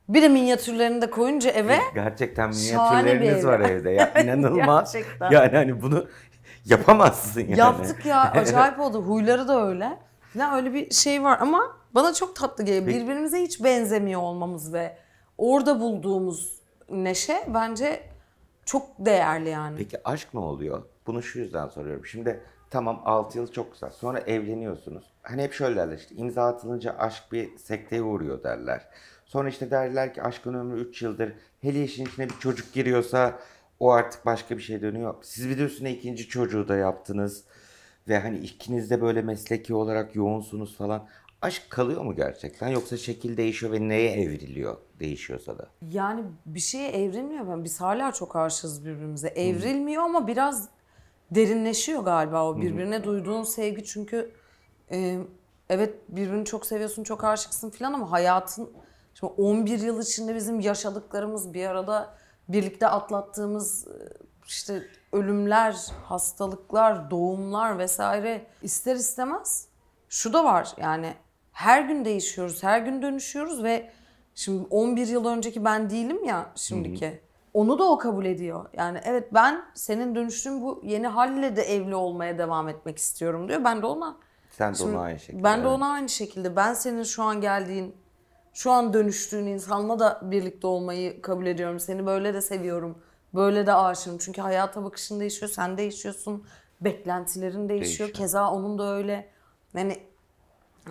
bir de minyatürlerini de koyunca eve gerçekten minyatürleriniz var evde. Ya [laughs] inanılmaz. gerçekten. Yani hani bunu yapamazsın yani. Yaptık ya [laughs] acayip oldu. Huyları da öyle. Falan öyle bir şey var ama bana çok tatlı geliyor. Birbirimize hiç benzemiyor olmamız ve orada bulduğumuz neşe bence çok değerli yani. Peki aşk ne oluyor? Bunu şu yüzden soruyorum. Şimdi Tamam 6 yıl çok güzel. Sonra evleniyorsunuz. Hani hep şöyle derler işte imza atılınca aşk bir sekteye uğruyor derler. Sonra işte derler ki aşkın ömrü 3 yıldır. Hele işin içine bir çocuk giriyorsa o artık başka bir şey dönüyor. Siz bir de üstüne ikinci çocuğu da yaptınız. Ve hani ikiniz de böyle mesleki olarak yoğunsunuz falan. Aşk kalıyor mu gerçekten yoksa şekil değişiyor ve neye evriliyor değişiyorsa da? Yani bir şeye evrilmiyor. Biz hala çok aşığız birbirimize. Evrilmiyor ama biraz derinleşiyor galiba o birbirine Hı-hı. duyduğun sevgi çünkü e, evet birbirini çok seviyorsun, çok aşıksın filan ama hayatın şimdi 11 yıl içinde bizim yaşadıklarımız bir arada birlikte atlattığımız e, işte ölümler, hastalıklar, doğumlar vesaire ister istemez şu da var yani her gün değişiyoruz, her gün dönüşüyoruz ve şimdi 11 yıl önceki ben değilim ya şimdiki. Hı-hı onu da o kabul ediyor. Yani evet ben senin dönüştüğün bu yeni halle de evli olmaya devam etmek istiyorum diyor. Ben de ona sen de Şimdi ona aynı şekilde. Ben de ona aynı şekilde. Ben senin şu an geldiğin, şu an dönüştüğün insanla da birlikte olmayı kabul ediyorum. Seni böyle de seviyorum. Böyle de aşığım. Çünkü hayata bakışın değişiyor, sen değişiyorsun. Beklentilerin değişiyor. değişiyor. Keza onun da öyle. Yani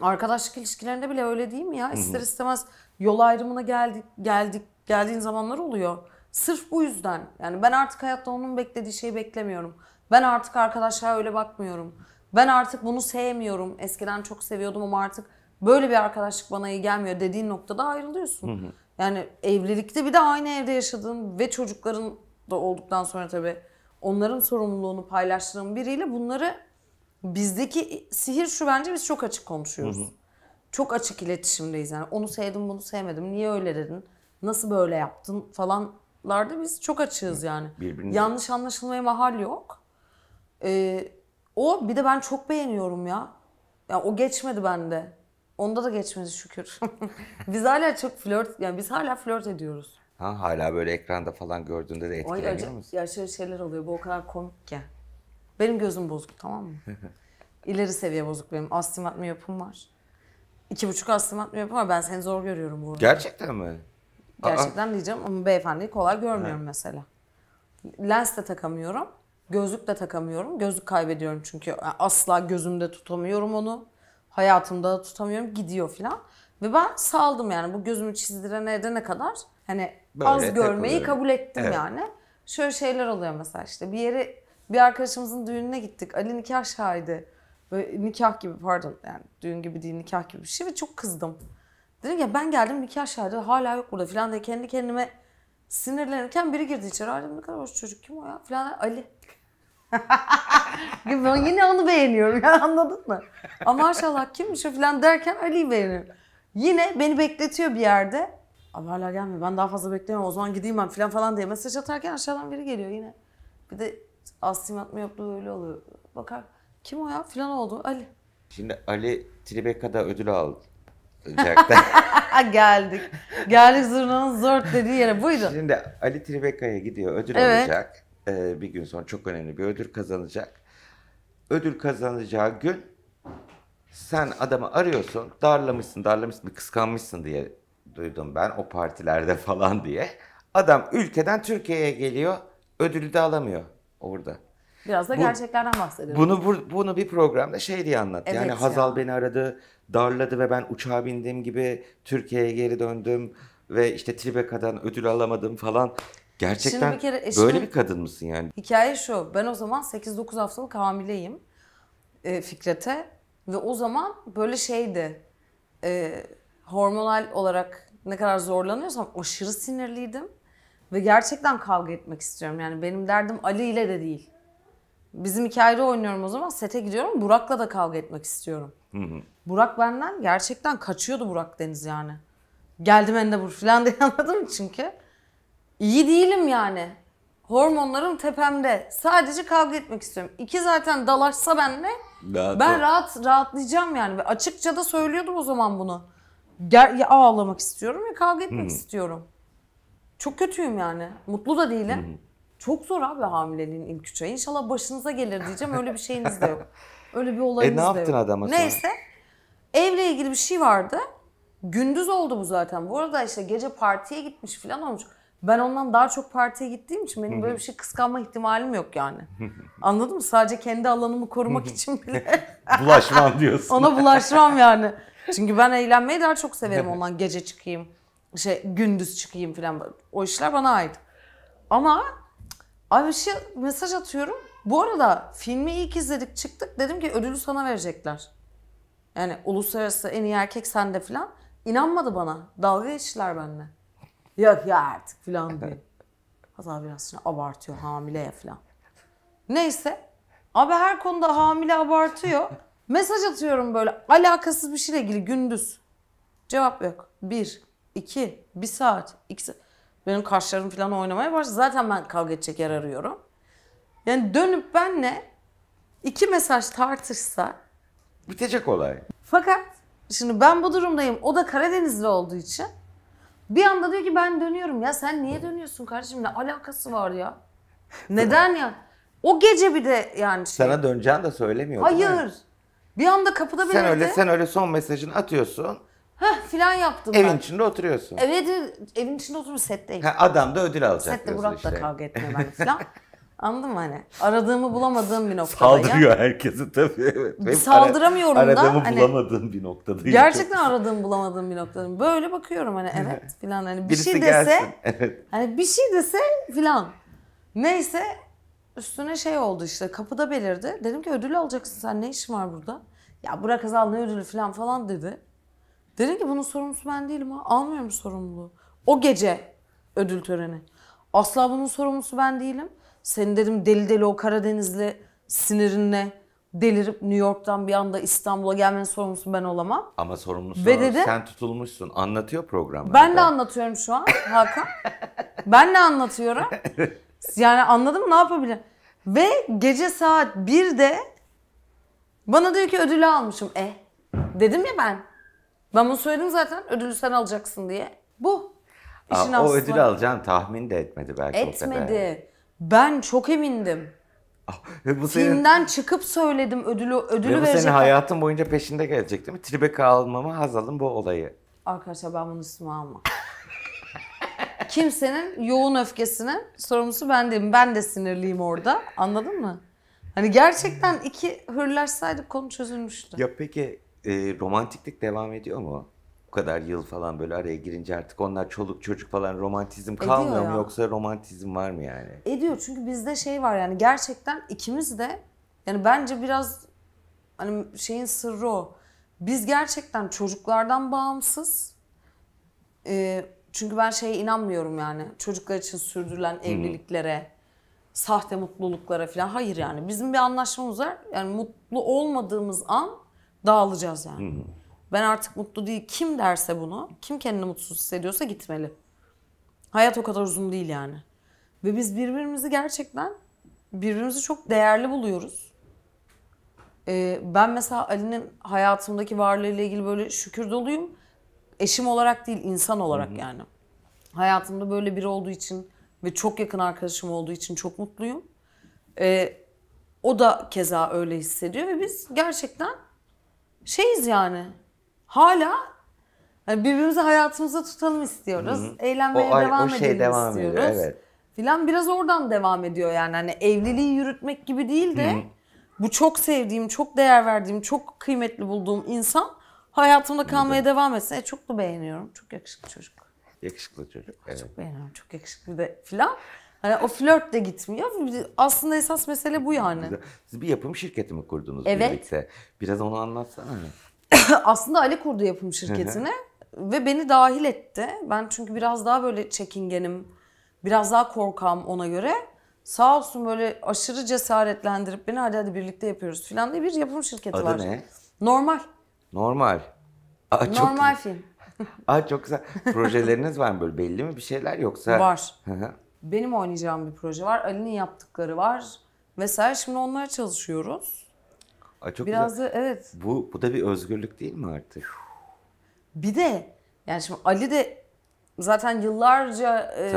arkadaşlık ilişkilerinde bile öyle değil mi ya? İster istemez yol ayrımına geldik, geldik geldiğin zamanlar oluyor. Sırf bu yüzden. Yani ben artık hayatta onun beklediği şeyi beklemiyorum. Ben artık arkadaşlara öyle bakmıyorum. Ben artık bunu sevmiyorum. Eskiden çok seviyordum ama artık böyle bir arkadaşlık bana iyi gelmiyor dediğin noktada ayrılıyorsun. Hı hı. Yani evlilikte bir de aynı evde yaşadığın ve çocukların da olduktan sonra tabii onların sorumluluğunu paylaştığın biriyle bunları bizdeki sihir şu bence biz çok açık konuşuyoruz. Hı hı. Çok açık iletişimdeyiz yani. Onu sevdim bunu sevmedim. Niye öyle dedin? Nasıl böyle yaptın falan konularda biz çok açığız yani. Birbirinize... Yanlış anlaşılmaya mahal yok. Ee, o bir de ben çok beğeniyorum ya. ya o geçmedi bende. Onda da geçmedi şükür. [laughs] biz hala çok flört, yani biz hala flört ediyoruz. Ha, hala böyle ekranda falan gördüğünde de etkileniyor Ay, musun? Ya şöyle şeyler oluyor. Bu o kadar komik ki. Benim gözüm bozuk tamam mı? [laughs] İleri seviye bozuk benim. Astigmat miyopum var. İki buçuk astigmat miyopum var. Ben seni zor görüyorum burada. Gerçekten mi? Gerçekten Aa. diyeceğim ama beyefendiyi kolay görmüyorum ha. mesela. Lens de takamıyorum. Gözlük de takamıyorum. Gözlük kaybediyorum çünkü asla gözümde tutamıyorum onu. Hayatımda da tutamıyorum. Gidiyor filan. Ve ben saldım yani bu gözümü çizdirene edene kadar hani Böyle az görmeyi kabul ettim evet. yani. Şöyle şeyler oluyor mesela işte bir yere bir arkadaşımızın düğününe gittik. Ali nikah şahidi. Böyle nikah gibi pardon yani düğün gibi değil nikah gibi bir şey ve çok kızdım. Dedim ya ben geldim iki aşağıda hala yok burada filan diye kendi kendime sinirlenirken biri girdi içeri. Ay ne kadar hoş çocuk kim o ya filan Ali. [laughs] ben yine onu beğeniyorum ya anladın mı? Ama maşallah kimmiş o filan derken Ali'yi beğeniyorum. Yine beni bekletiyor bir yerde. Hala gelmiyor ben daha fazla beklemiyorum o zaman gideyim ben filan falan diye mesaj atarken aşağıdan biri geliyor yine. Bir de astım atma yaptığı öyle oluyor. Bakar kim o ya filan oldu Ali. Şimdi Ali Tribeca'da ödül aldı olacaktı. [laughs] Geldik. Geldik zurnanın zor dediği yere. Buyurun. Şimdi Ali Tribecca'ya gidiyor. Ödül evet. alacak. Ee, bir gün sonra çok önemli bir ödül kazanacak. Ödül kazanacağı gün sen adamı arıyorsun. Darlamışsın, darlamışsın, kıskanmışsın diye duydum ben o partilerde [laughs] falan diye. Adam ülkeden Türkiye'ye geliyor. Ödülü de alamıyor orada. Biraz da bu, gerçeklerden bahsedelim. Bunu bu, bunu bir programda şey diye anlat. Evet yani ya. Hazal beni aradı, darladı ve ben uçağa bindiğim gibi Türkiye'ye geri döndüm ve işte Tribeca'dan ödül alamadım falan. Gerçekten şimdi bir kere, eşim, böyle bir kadın mısın yani? Hikaye şu. Ben o zaman 8-9 haftalık hamileyim e, Fikret'e. Ve o zaman böyle şeydi. E, hormonal olarak ne kadar zorlanıyorsam aşırı sinirliydim. Ve gerçekten kavga etmek istiyorum. Yani benim derdim Ali ile de değil. Bizim iki ayrı oynuyorum o zaman. Sete gidiyorum. Burak'la da kavga etmek istiyorum. Hı hı. Burak benden gerçekten kaçıyordu Burak Deniz yani. Geldim endebur falan diye [laughs] anladım çünkü. İyi değilim yani. Hormonlarım tepemde. Sadece kavga etmek istiyorum. İki zaten dalaşsa benle Rahat ben ol. rahat rahatlayacağım yani. Ve açıkça da söylüyordum o zaman bunu. Ger ya ağlamak istiyorum ya kavga etmek Hı. istiyorum. Çok kötüyüm yani. Mutlu da değilim. Hı. Çok zor abi hamileliğin ilk üç ayı. İnşallah başınıza gelir diyeceğim. Öyle bir şeyiniz de yok. [laughs] Öyle bir olayınız e, ne yaptın adama Neyse. Evle ilgili bir şey vardı. Gündüz oldu bu zaten. Bu arada işte gece partiye gitmiş falan olmuş. Ben ondan daha çok partiye gittiğim için benim böyle bir şey kıskanma ihtimalim yok yani. [laughs] Anladın mı? Sadece kendi alanımı korumak için bile. [laughs] bulaşmam diyorsun. Ona bulaşmam yani. Çünkü ben eğlenmeyi daha çok severim ondan gece çıkayım. Şey gündüz çıkayım falan. O işler bana ait. Ama Ay bir şey mesaj atıyorum. Bu arada filmi ilk izledik çıktık. Dedim ki ödülü sana verecekler. Yani uluslararası en iyi erkek sende filan. İnanmadı bana. Dalga geçtiler benimle. Yok ya artık filan diye. [laughs] Hatta biraz şimdi abartıyor hamile ya filan. Neyse. Abi her konuda hamile abartıyor. [laughs] Mesaj atıyorum böyle alakasız bir şeyle ilgili gündüz. Cevap yok. Bir, iki, bir saat, iki saat. Benim kaşlarım falan oynamaya başladı. Zaten ben kavga edecek yer arıyorum. Yani dönüp benle iki mesaj tartışsa. Bitecek olay. Fakat şimdi ben bu durumdayım. O da Karadenizli olduğu için. Bir anda diyor ki ben dönüyorum. Ya sen niye dönüyorsun kardeşim? Ne alakası var ya? [laughs] Neden ya? O gece bir de yani şey. Sana döneceğini de söylemiyor. Hayır. Bir anda kapıda belirdi. Sen öyle sen öyle son mesajını atıyorsun filan yaptım Evin ben. içinde oturuyorsun. Evet evin içinde oturup setteyim. Ha, adam da ödül alacak Sette diyorsun Burak işte. da kavga etmiyor ben [laughs] filan. Anladın mı hani? Aradığımı bulamadığım bir noktadayım. Saldırıyor herkesi tabii. Evet. Saldıramıyorum ara, da. Aradığımı hani, bulamadığım bir noktadayım. Gerçekten aradığımı bulamadığım bir noktadayım. Böyle bakıyorum hani evet filan hani bir Birisi şey dese gelsin. evet. hani bir şey dese filan. Neyse üstüne şey oldu işte kapıda belirdi. Dedim ki ödül alacaksın sen ne işin var burada? Ya Burak Azal ne ödülü filan falan dedi. Dedim ki bunun sorumlusu ben değilim ha. Almıyorum sorumluluğu. O gece ödül töreni. Asla bunun sorumlusu ben değilim. Seni dedim deli deli o Karadenizli sinirinle delirip New York'tan bir anda İstanbul'a gelmenin sorumlusu ben olamam. Ama sorumlusu Ve dedi, sen tutulmuşsun. Anlatıyor programda. Ben de anlatıyorum şu an Hakan. ben de anlatıyorum. Yani anladım ne yapabilirim. Ve gece saat 1'de bana diyor ki ödülü almışım. E dedim ya ben ben bunu söyledim zaten ödülü sen alacaksın diye. Bu. İşin Aa, o aslında. ödül alacağını tahmin de etmedi belki o kadar. Etmedi. Ben çok emindim. Ah, Bu senin, Filmden çıkıp söyledim ödülü ödülü ve bu senin hayatın boyunca peşinde gelecek değil mi? Tribeca almama haz alın bu olayı. Arkadaşlar ben bunu üstüme almam. Kimsenin yoğun öfkesine sorumlusu ben değilim. Ben de sinirliyim orada. Anladın mı? Hani gerçekten iki hırlaşsaydık konu çözülmüştü. Ya peki e, romantiklik devam ediyor mu? Bu kadar yıl falan böyle araya girince artık onlar çoluk çocuk falan romantizm kalmıyor Ediyor mu ya. yoksa romantizm var mı yani? Ediyor çünkü bizde şey var yani gerçekten ikimiz de yani bence biraz hani şeyin sırrı o. Biz gerçekten çocuklardan bağımsız e, çünkü ben şeye inanmıyorum yani çocuklar için sürdürülen evliliklere sahte mutluluklara falan hayır yani bizim bir anlaşmamız var yani mutlu olmadığımız an Dağılacağız yani. Hı hı. Ben artık mutlu değil. Kim derse bunu, kim kendini mutsuz hissediyorsa gitmeli. Hayat o kadar uzun değil yani. Ve biz birbirimizi gerçekten birbirimizi çok değerli buluyoruz. Ee, ben mesela Ali'nin hayatımdaki varlığıyla ilgili böyle şükür doluyum. Eşim olarak değil, insan olarak Hı-hı. yani. Hayatımda böyle biri olduğu için ve çok yakın arkadaşım olduğu için çok mutluyum. Ee, o da keza öyle hissediyor ve biz gerçekten şeyiz yani. Hala yani birbirimizi hayatımızda tutalım istiyoruz. Hı-hı. Eğlenmeye o, devam o şey devam istiyoruz. Ediyor, evet. Filan biraz oradan devam ediyor yani. Hani evliliği yürütmek gibi değil de Hı-hı. bu çok sevdiğim, çok değer verdiğim, çok kıymetli bulduğum insan hayatımda kalmaya Hı-hı. devam etsin. E, çok da beğeniyorum. Çok yakışıklı çocuk. Yakışıklı çocuk. Evet. Çok beğeniyorum. Çok yakışıklı de filan. Hani o flört de gitmiyor. Aslında esas mesele bu yani. Siz bir yapım şirketi mi kurdunuz evet. birlikte? Biraz onu anlatsana. [laughs] Aslında Ali kurdu yapım şirketini ve beni dahil etti. Ben çünkü biraz daha böyle çekingenim, biraz daha korkam ona göre. Sağ olsun böyle aşırı cesaretlendirip beni hadi hadi birlikte yapıyoruz falan diye bir yapım şirketi Adı var. Adı ne? Normal. Normal. Aa, Normal çok... Normal film. Aa çok güzel. Projeleriniz var mı böyle belli mi bir şeyler yoksa? Var. Benim oynayacağım bir proje var. Ali'nin yaptıkları var vesaire. Şimdi onlara çalışıyoruz. Aa, çok Biraz güzel. da evet. Bu, bu da bir özgürlük değil mi artık? Bir de yani şimdi Ali de zaten yıllarca e,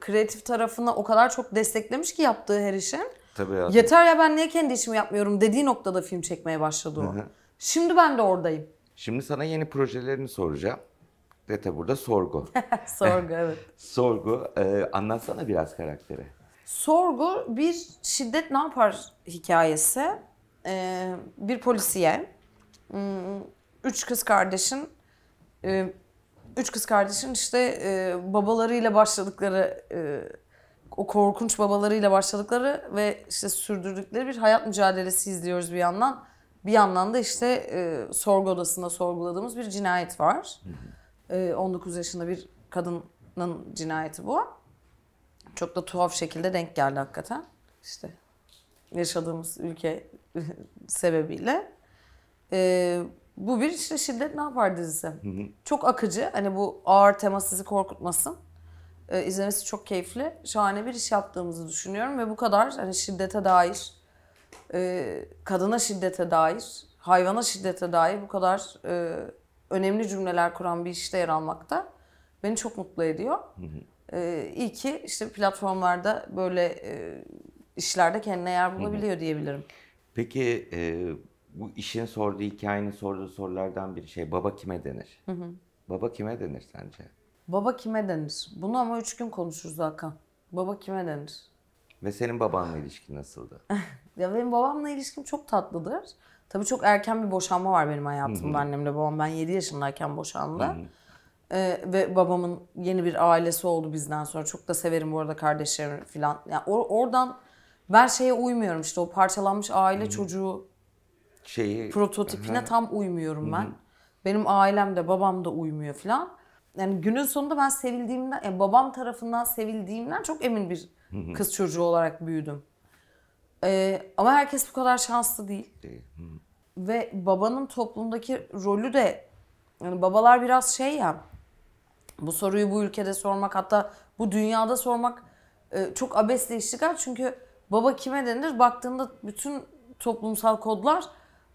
kreatif tarafına o kadar çok desteklemiş ki yaptığı her işin. Tabii ya. Yeter ya ben niye kendi işimi yapmıyorum dediği noktada film çekmeye başladı o. Şimdi ben de oradayım. Şimdi sana yeni projelerini soracağım. Greta burada sorgu. [laughs] sorgu evet. sorgu. E, anlatsana biraz karakteri. Sorgu bir şiddet ne yapar hikayesi. E, bir polisiye. Hmm, üç kız kardeşin e, üç kız kardeşin işte e, babalarıyla başladıkları e, o korkunç babalarıyla başladıkları ve işte sürdürdükleri bir hayat mücadelesi izliyoruz bir yandan. Bir yandan da işte e, sorgu odasında sorguladığımız bir cinayet var. Hı hı. 19 ee, yaşında bir kadının cinayeti bu. Çok da tuhaf şekilde denk geldi hakikaten. İşte yaşadığımız ülke [laughs] sebebiyle. Ee, bu bir işte Şiddet Ne Yapar dizisi. Çok akıcı. Hani bu ağır tema sizi korkutmasın. Ee, izlemesi çok keyifli. Şahane bir iş yaptığımızı düşünüyorum ve bu kadar hani şiddete dair, e, kadına şiddete dair, hayvana şiddete dair bu kadar e, önemli cümleler kuran bir işte yer almakta beni çok mutlu ediyor. Hı hı. Ee, iyi ki işte platformlarda böyle e, işlerde kendine yer bulabiliyor hı hı. diyebilirim. Peki e, bu işin sorduğu hikayenin sorduğu sorulardan biri şey baba kime denir? Hı hı. Baba kime denir sence? Baba kime denir? Bunu ama üç gün konuşuruz Hakan. Baba kime denir? Ve senin babanla ilişkin nasıldı? [laughs] ya benim babamla ilişkim çok tatlıdır. Tabii çok erken bir boşanma var benim hayatımda hı annemle babam. Ben 7 yaşındayken boşandı. Ee, ve babamın yeni bir ailesi oldu bizden sonra. Çok da severim bu arada kardeşlerimi falan. Yani or- oradan ben şeye uymuyorum işte o parçalanmış aile Hı-hı. çocuğu şeyi prototipine Hı-hı. tam uymuyorum ben. Hı-hı. Benim ailem de babam da uymuyor falan. Yani günün sonunda ben sevildiğimden, yani e, babam tarafından sevildiğimden çok emin bir Hı-hı. kız çocuğu olarak büyüdüm. Ee, ama herkes bu kadar şanslı değil. Değil. Hı. Ve babanın toplumdaki rolü de yani babalar biraz şey ya bu soruyu bu ülkede sormak hatta bu dünyada sormak e, çok abesle iştigal. Çünkü baba kime denir? Baktığında bütün toplumsal kodlar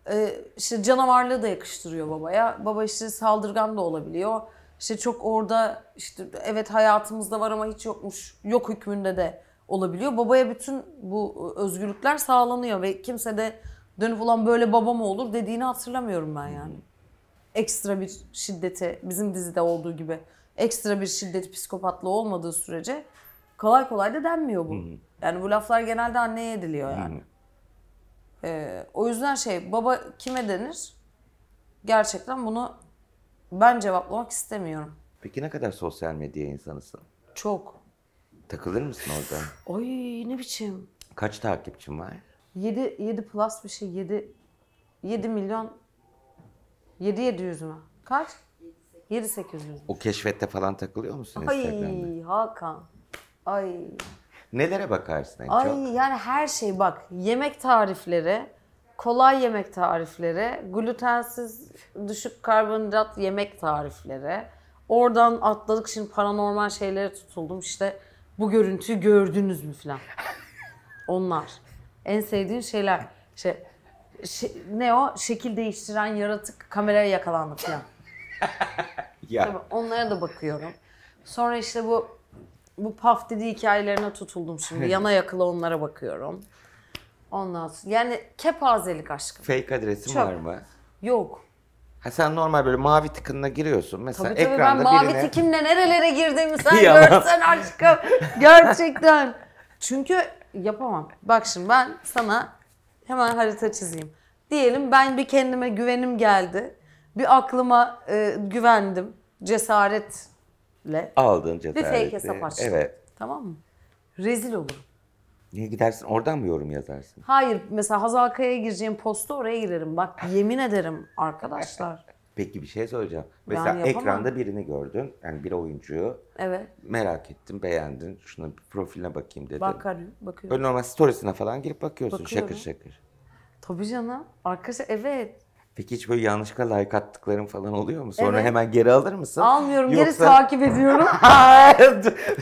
e, işte canavarlığı da yakıştırıyor babaya. Baba işte saldırgan da olabiliyor. İşte çok orada işte evet hayatımızda var ama hiç yokmuş. Yok hükmünde de olabiliyor. Babaya bütün bu e, özgürlükler sağlanıyor ve kimse de dönüp ulan böyle baba mı olur dediğini hatırlamıyorum ben yani. Ekstra bir şiddete bizim dizide olduğu gibi ekstra bir şiddet psikopatlı olmadığı sürece kolay kolay da denmiyor bu. Yani bu laflar genelde anneye ediliyor yani. Ee, o yüzden şey baba kime denir? Gerçekten bunu ben cevaplamak istemiyorum. Peki ne kadar sosyal medya insanısın? Çok. Takılır mısın orada? Oy ne biçim. Kaç takipçin var? 7, 7 plus bir şey. 7, 7 milyon 7 700 mü? Kaç? 7 800 O keşfette falan takılıyor musun Ay, Instagram'da? Ay Hakan. Ay. Nelere bakarsın en Ay, çok? yani her şey bak. Yemek tarifleri, kolay yemek tarifleri, glutensiz düşük karbonhidrat yemek tarifleri. Oradan atladık şimdi paranormal şeylere tutuldum. İşte bu görüntüyü gördünüz mü falan. Onlar. En sevdiğin şeyler. İşte şey, ne o? Şekil değiştiren yaratık kameraya yakalandı falan. [laughs] ya. Tabii onlara da bakıyorum. Sonra işte bu bu paf dedi hikayelerine tutuldum şimdi. Yana yakıla onlara bakıyorum. Ondan sonra yani kepazelik aşkım. Fake adresim Çok. var mı? Yok. Ha sen normal böyle mavi tıkınla giriyorsun mesela tabii, tabii ekranda ben mavi birine... tikimle nerelere girdiğimi [laughs] sen görsen aşkım. Gerçekten. Çünkü yapamam. Bak şimdi ben sana hemen harita çizeyim. Diyelim ben bir kendime güvenim geldi. Bir aklıma e, güvendim. Cesaretle. Aldın cesareti. Bir fake hesap açtım. Evet. Tamam mı? Rezil olurum. Niye gidersin oradan mı yorum yazarsın? Hayır mesela Hazal Kaya'ya gireceğim posta oraya girerim. Bak yemin ederim arkadaşlar. [laughs] Peki bir şey söyleyeceğim. Mesela ben ekranda birini gördün. Yani bir oyuncuyu. Evet. Merak ettim, beğendin. Şuna profiline bakayım dedim. Bakarım, bakıyorum. Böyle normal storiesine falan girip bakıyorsun Bakıyorum. şakır şakır. Tabii canım. Arkadaşlar evet. Peki hiç böyle yanlışlıkla like attıkların falan oluyor mu? Sonra evet. hemen geri alır mısın? Almıyorum. Yoksa... Geri takip ediyorum.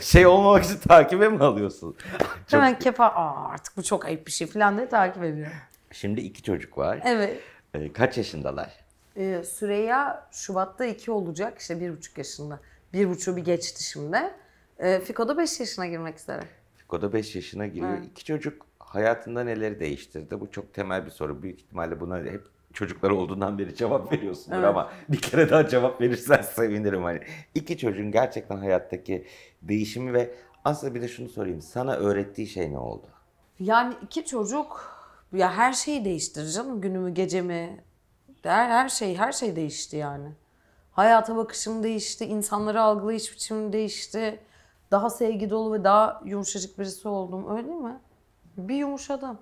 [laughs] şey olmamak için takibe mi alıyorsun? [laughs] çok... Hemen kefa artık bu çok ayıp bir şey falan diye takip ediyorum. Şimdi iki çocuk var. Evet. Ee, kaç yaşındalar? Ee, Süreyya Şubat'ta iki olacak. İşte bir buçuk yaşında. Bir buçuğu bir geçti şimdi. Ee, Fiko da beş yaşına girmek üzere. Fiko da beş yaşına giriyor. Evet. İki çocuk hayatında neleri değiştirdi? Bu çok temel bir soru. Büyük ihtimalle buna hep çocukları olduğundan beri cevap veriyorsundur evet. ama bir kere daha cevap verirsen sevinirim hani. İki çocuğun gerçekten hayattaki değişimi ve aslında bir de şunu sorayım. Sana öğrettiği şey ne oldu? Yani iki çocuk ya her şeyi değiştirir canım. Günümü, gecemi, her, her şey, her şey değişti yani. Hayata bakışım değişti, insanları algılayış biçimim değişti. Daha sevgi dolu ve daha yumuşacık birisi oldum öyle değil mi? Bir yumuşadım.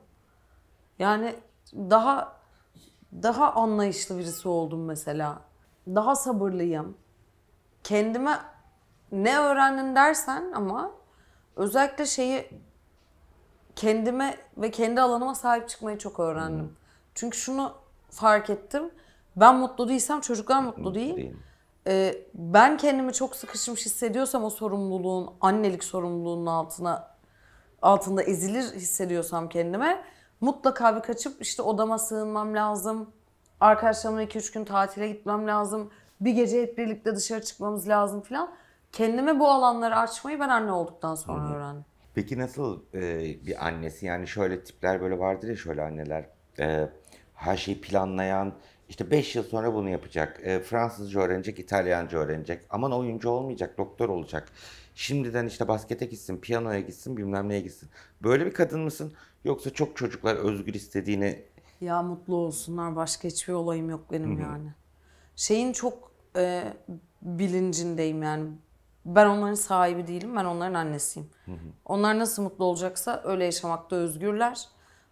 Yani daha daha anlayışlı birisi oldum mesela. Daha sabırlıyım. Kendime ne öğrendin dersen ama özellikle şeyi kendime ve kendi alanıma sahip çıkmayı çok öğrendim. Hmm. Çünkü şunu fark ettim. Ben mutlu değilsem çocuklar mutlu, değil. değil. Ee, ben kendimi çok sıkışmış hissediyorsam o sorumluluğun, annelik sorumluluğunun altına altında ezilir hissediyorsam kendime mutlaka bir kaçıp işte odama sığınmam lazım. Arkadaşlarımla 2-3 gün tatile gitmem lazım. Bir gece hep birlikte dışarı çıkmamız lazım filan. Kendime bu alanları açmayı ben anne olduktan sonra Hı. öğrendim. Peki nasıl e, bir annesi? Yani şöyle tipler böyle vardır ya şöyle anneler. E, her şeyi planlayan, işte 5 yıl sonra bunu yapacak. E, Fransızca öğrenecek, İtalyanca öğrenecek. Aman oyuncu olmayacak, doktor olacak. Şimdiden işte baskete gitsin, piyanoya gitsin, bilmem neye gitsin. Böyle bir kadın mısın? Yoksa çok çocuklar özgür istediğini... Ya mutlu olsunlar. Başka hiçbir olayım yok benim Hı-hı. yani. Şeyin çok e, bilincindeyim yani. Ben onların sahibi değilim. Ben onların annesiyim. Hı-hı. Onlar nasıl mutlu olacaksa öyle yaşamakta özgürler.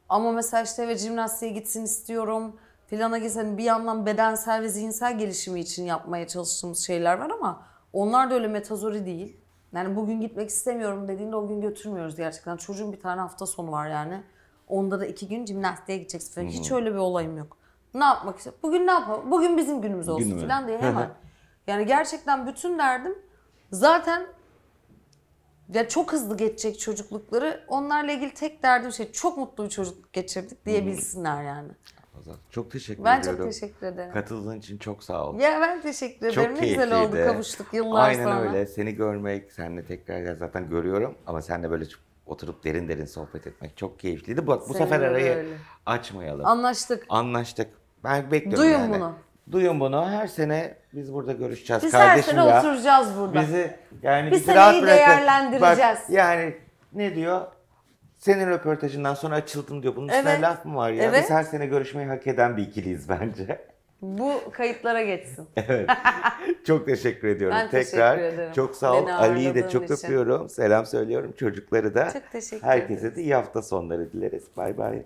Ama mesela işte ve jimnastiğe gitsin istiyorum filana gitsin. Hani bir yandan bedensel ve zihinsel gelişimi için yapmaya çalıştığımız şeyler var ama onlar da öyle metazori değil. Yani bugün gitmek istemiyorum dediğinde o gün götürmüyoruz gerçekten. Çocuğun bir tane hafta sonu var yani. Onda da iki gün jimnastiğe gideceksin. Falan. Hiç öyle bir olayım yok. Ne yapmak istiyorsun Bugün ne yapalım? Bugün bizim günümüz olsun Gün falan diye hemen. yani gerçekten bütün derdim zaten ya çok hızlı geçecek çocuklukları. Onlarla ilgili tek derdim şey çok mutlu bir çocukluk geçirdik diyebilsinler yani. Nazan. Çok teşekkür ben ediyorum. Ben çok teşekkür ederim. Katıldığın için çok sağ ol. Ya ben teşekkür ederim. Çok ne keyifliydi. güzel oldu kavuştuk yıllar Aynen sonra. Aynen öyle. Seni görmek, seninle tekrar zaten görüyorum ama seninle böyle oturup derin derin sohbet etmek çok keyifliydi. Bak bu Senin sefer arayı öyle. açmayalım. Anlaştık. Anlaştık. Ben bekliyorum Duyun yani. bunu. Duyun bunu. Her sene biz burada görüşeceğiz biz kardeşim ya. Biz her sene ya. oturacağız burada. Bizi yani bir bizi rahat değerlendireceğiz. Bak, yani ne diyor? Senin röportajından sonra açıldın diyor. Bunun üstüne evet. laf mı var ya? Evet. Biz her sene görüşmeyi hak eden bir ikiliyiz bence. Bu kayıtlara geçsin. [laughs] evet. Çok teşekkür ediyorum. Ben Tekrar teşekkür ederim. çok sağ ol. Ali'yi de çok için. öpüyorum. Selam söylüyorum çocukları da. Çok teşekkür Herkese ederim. de iyi hafta sonları dileriz. Bay bay.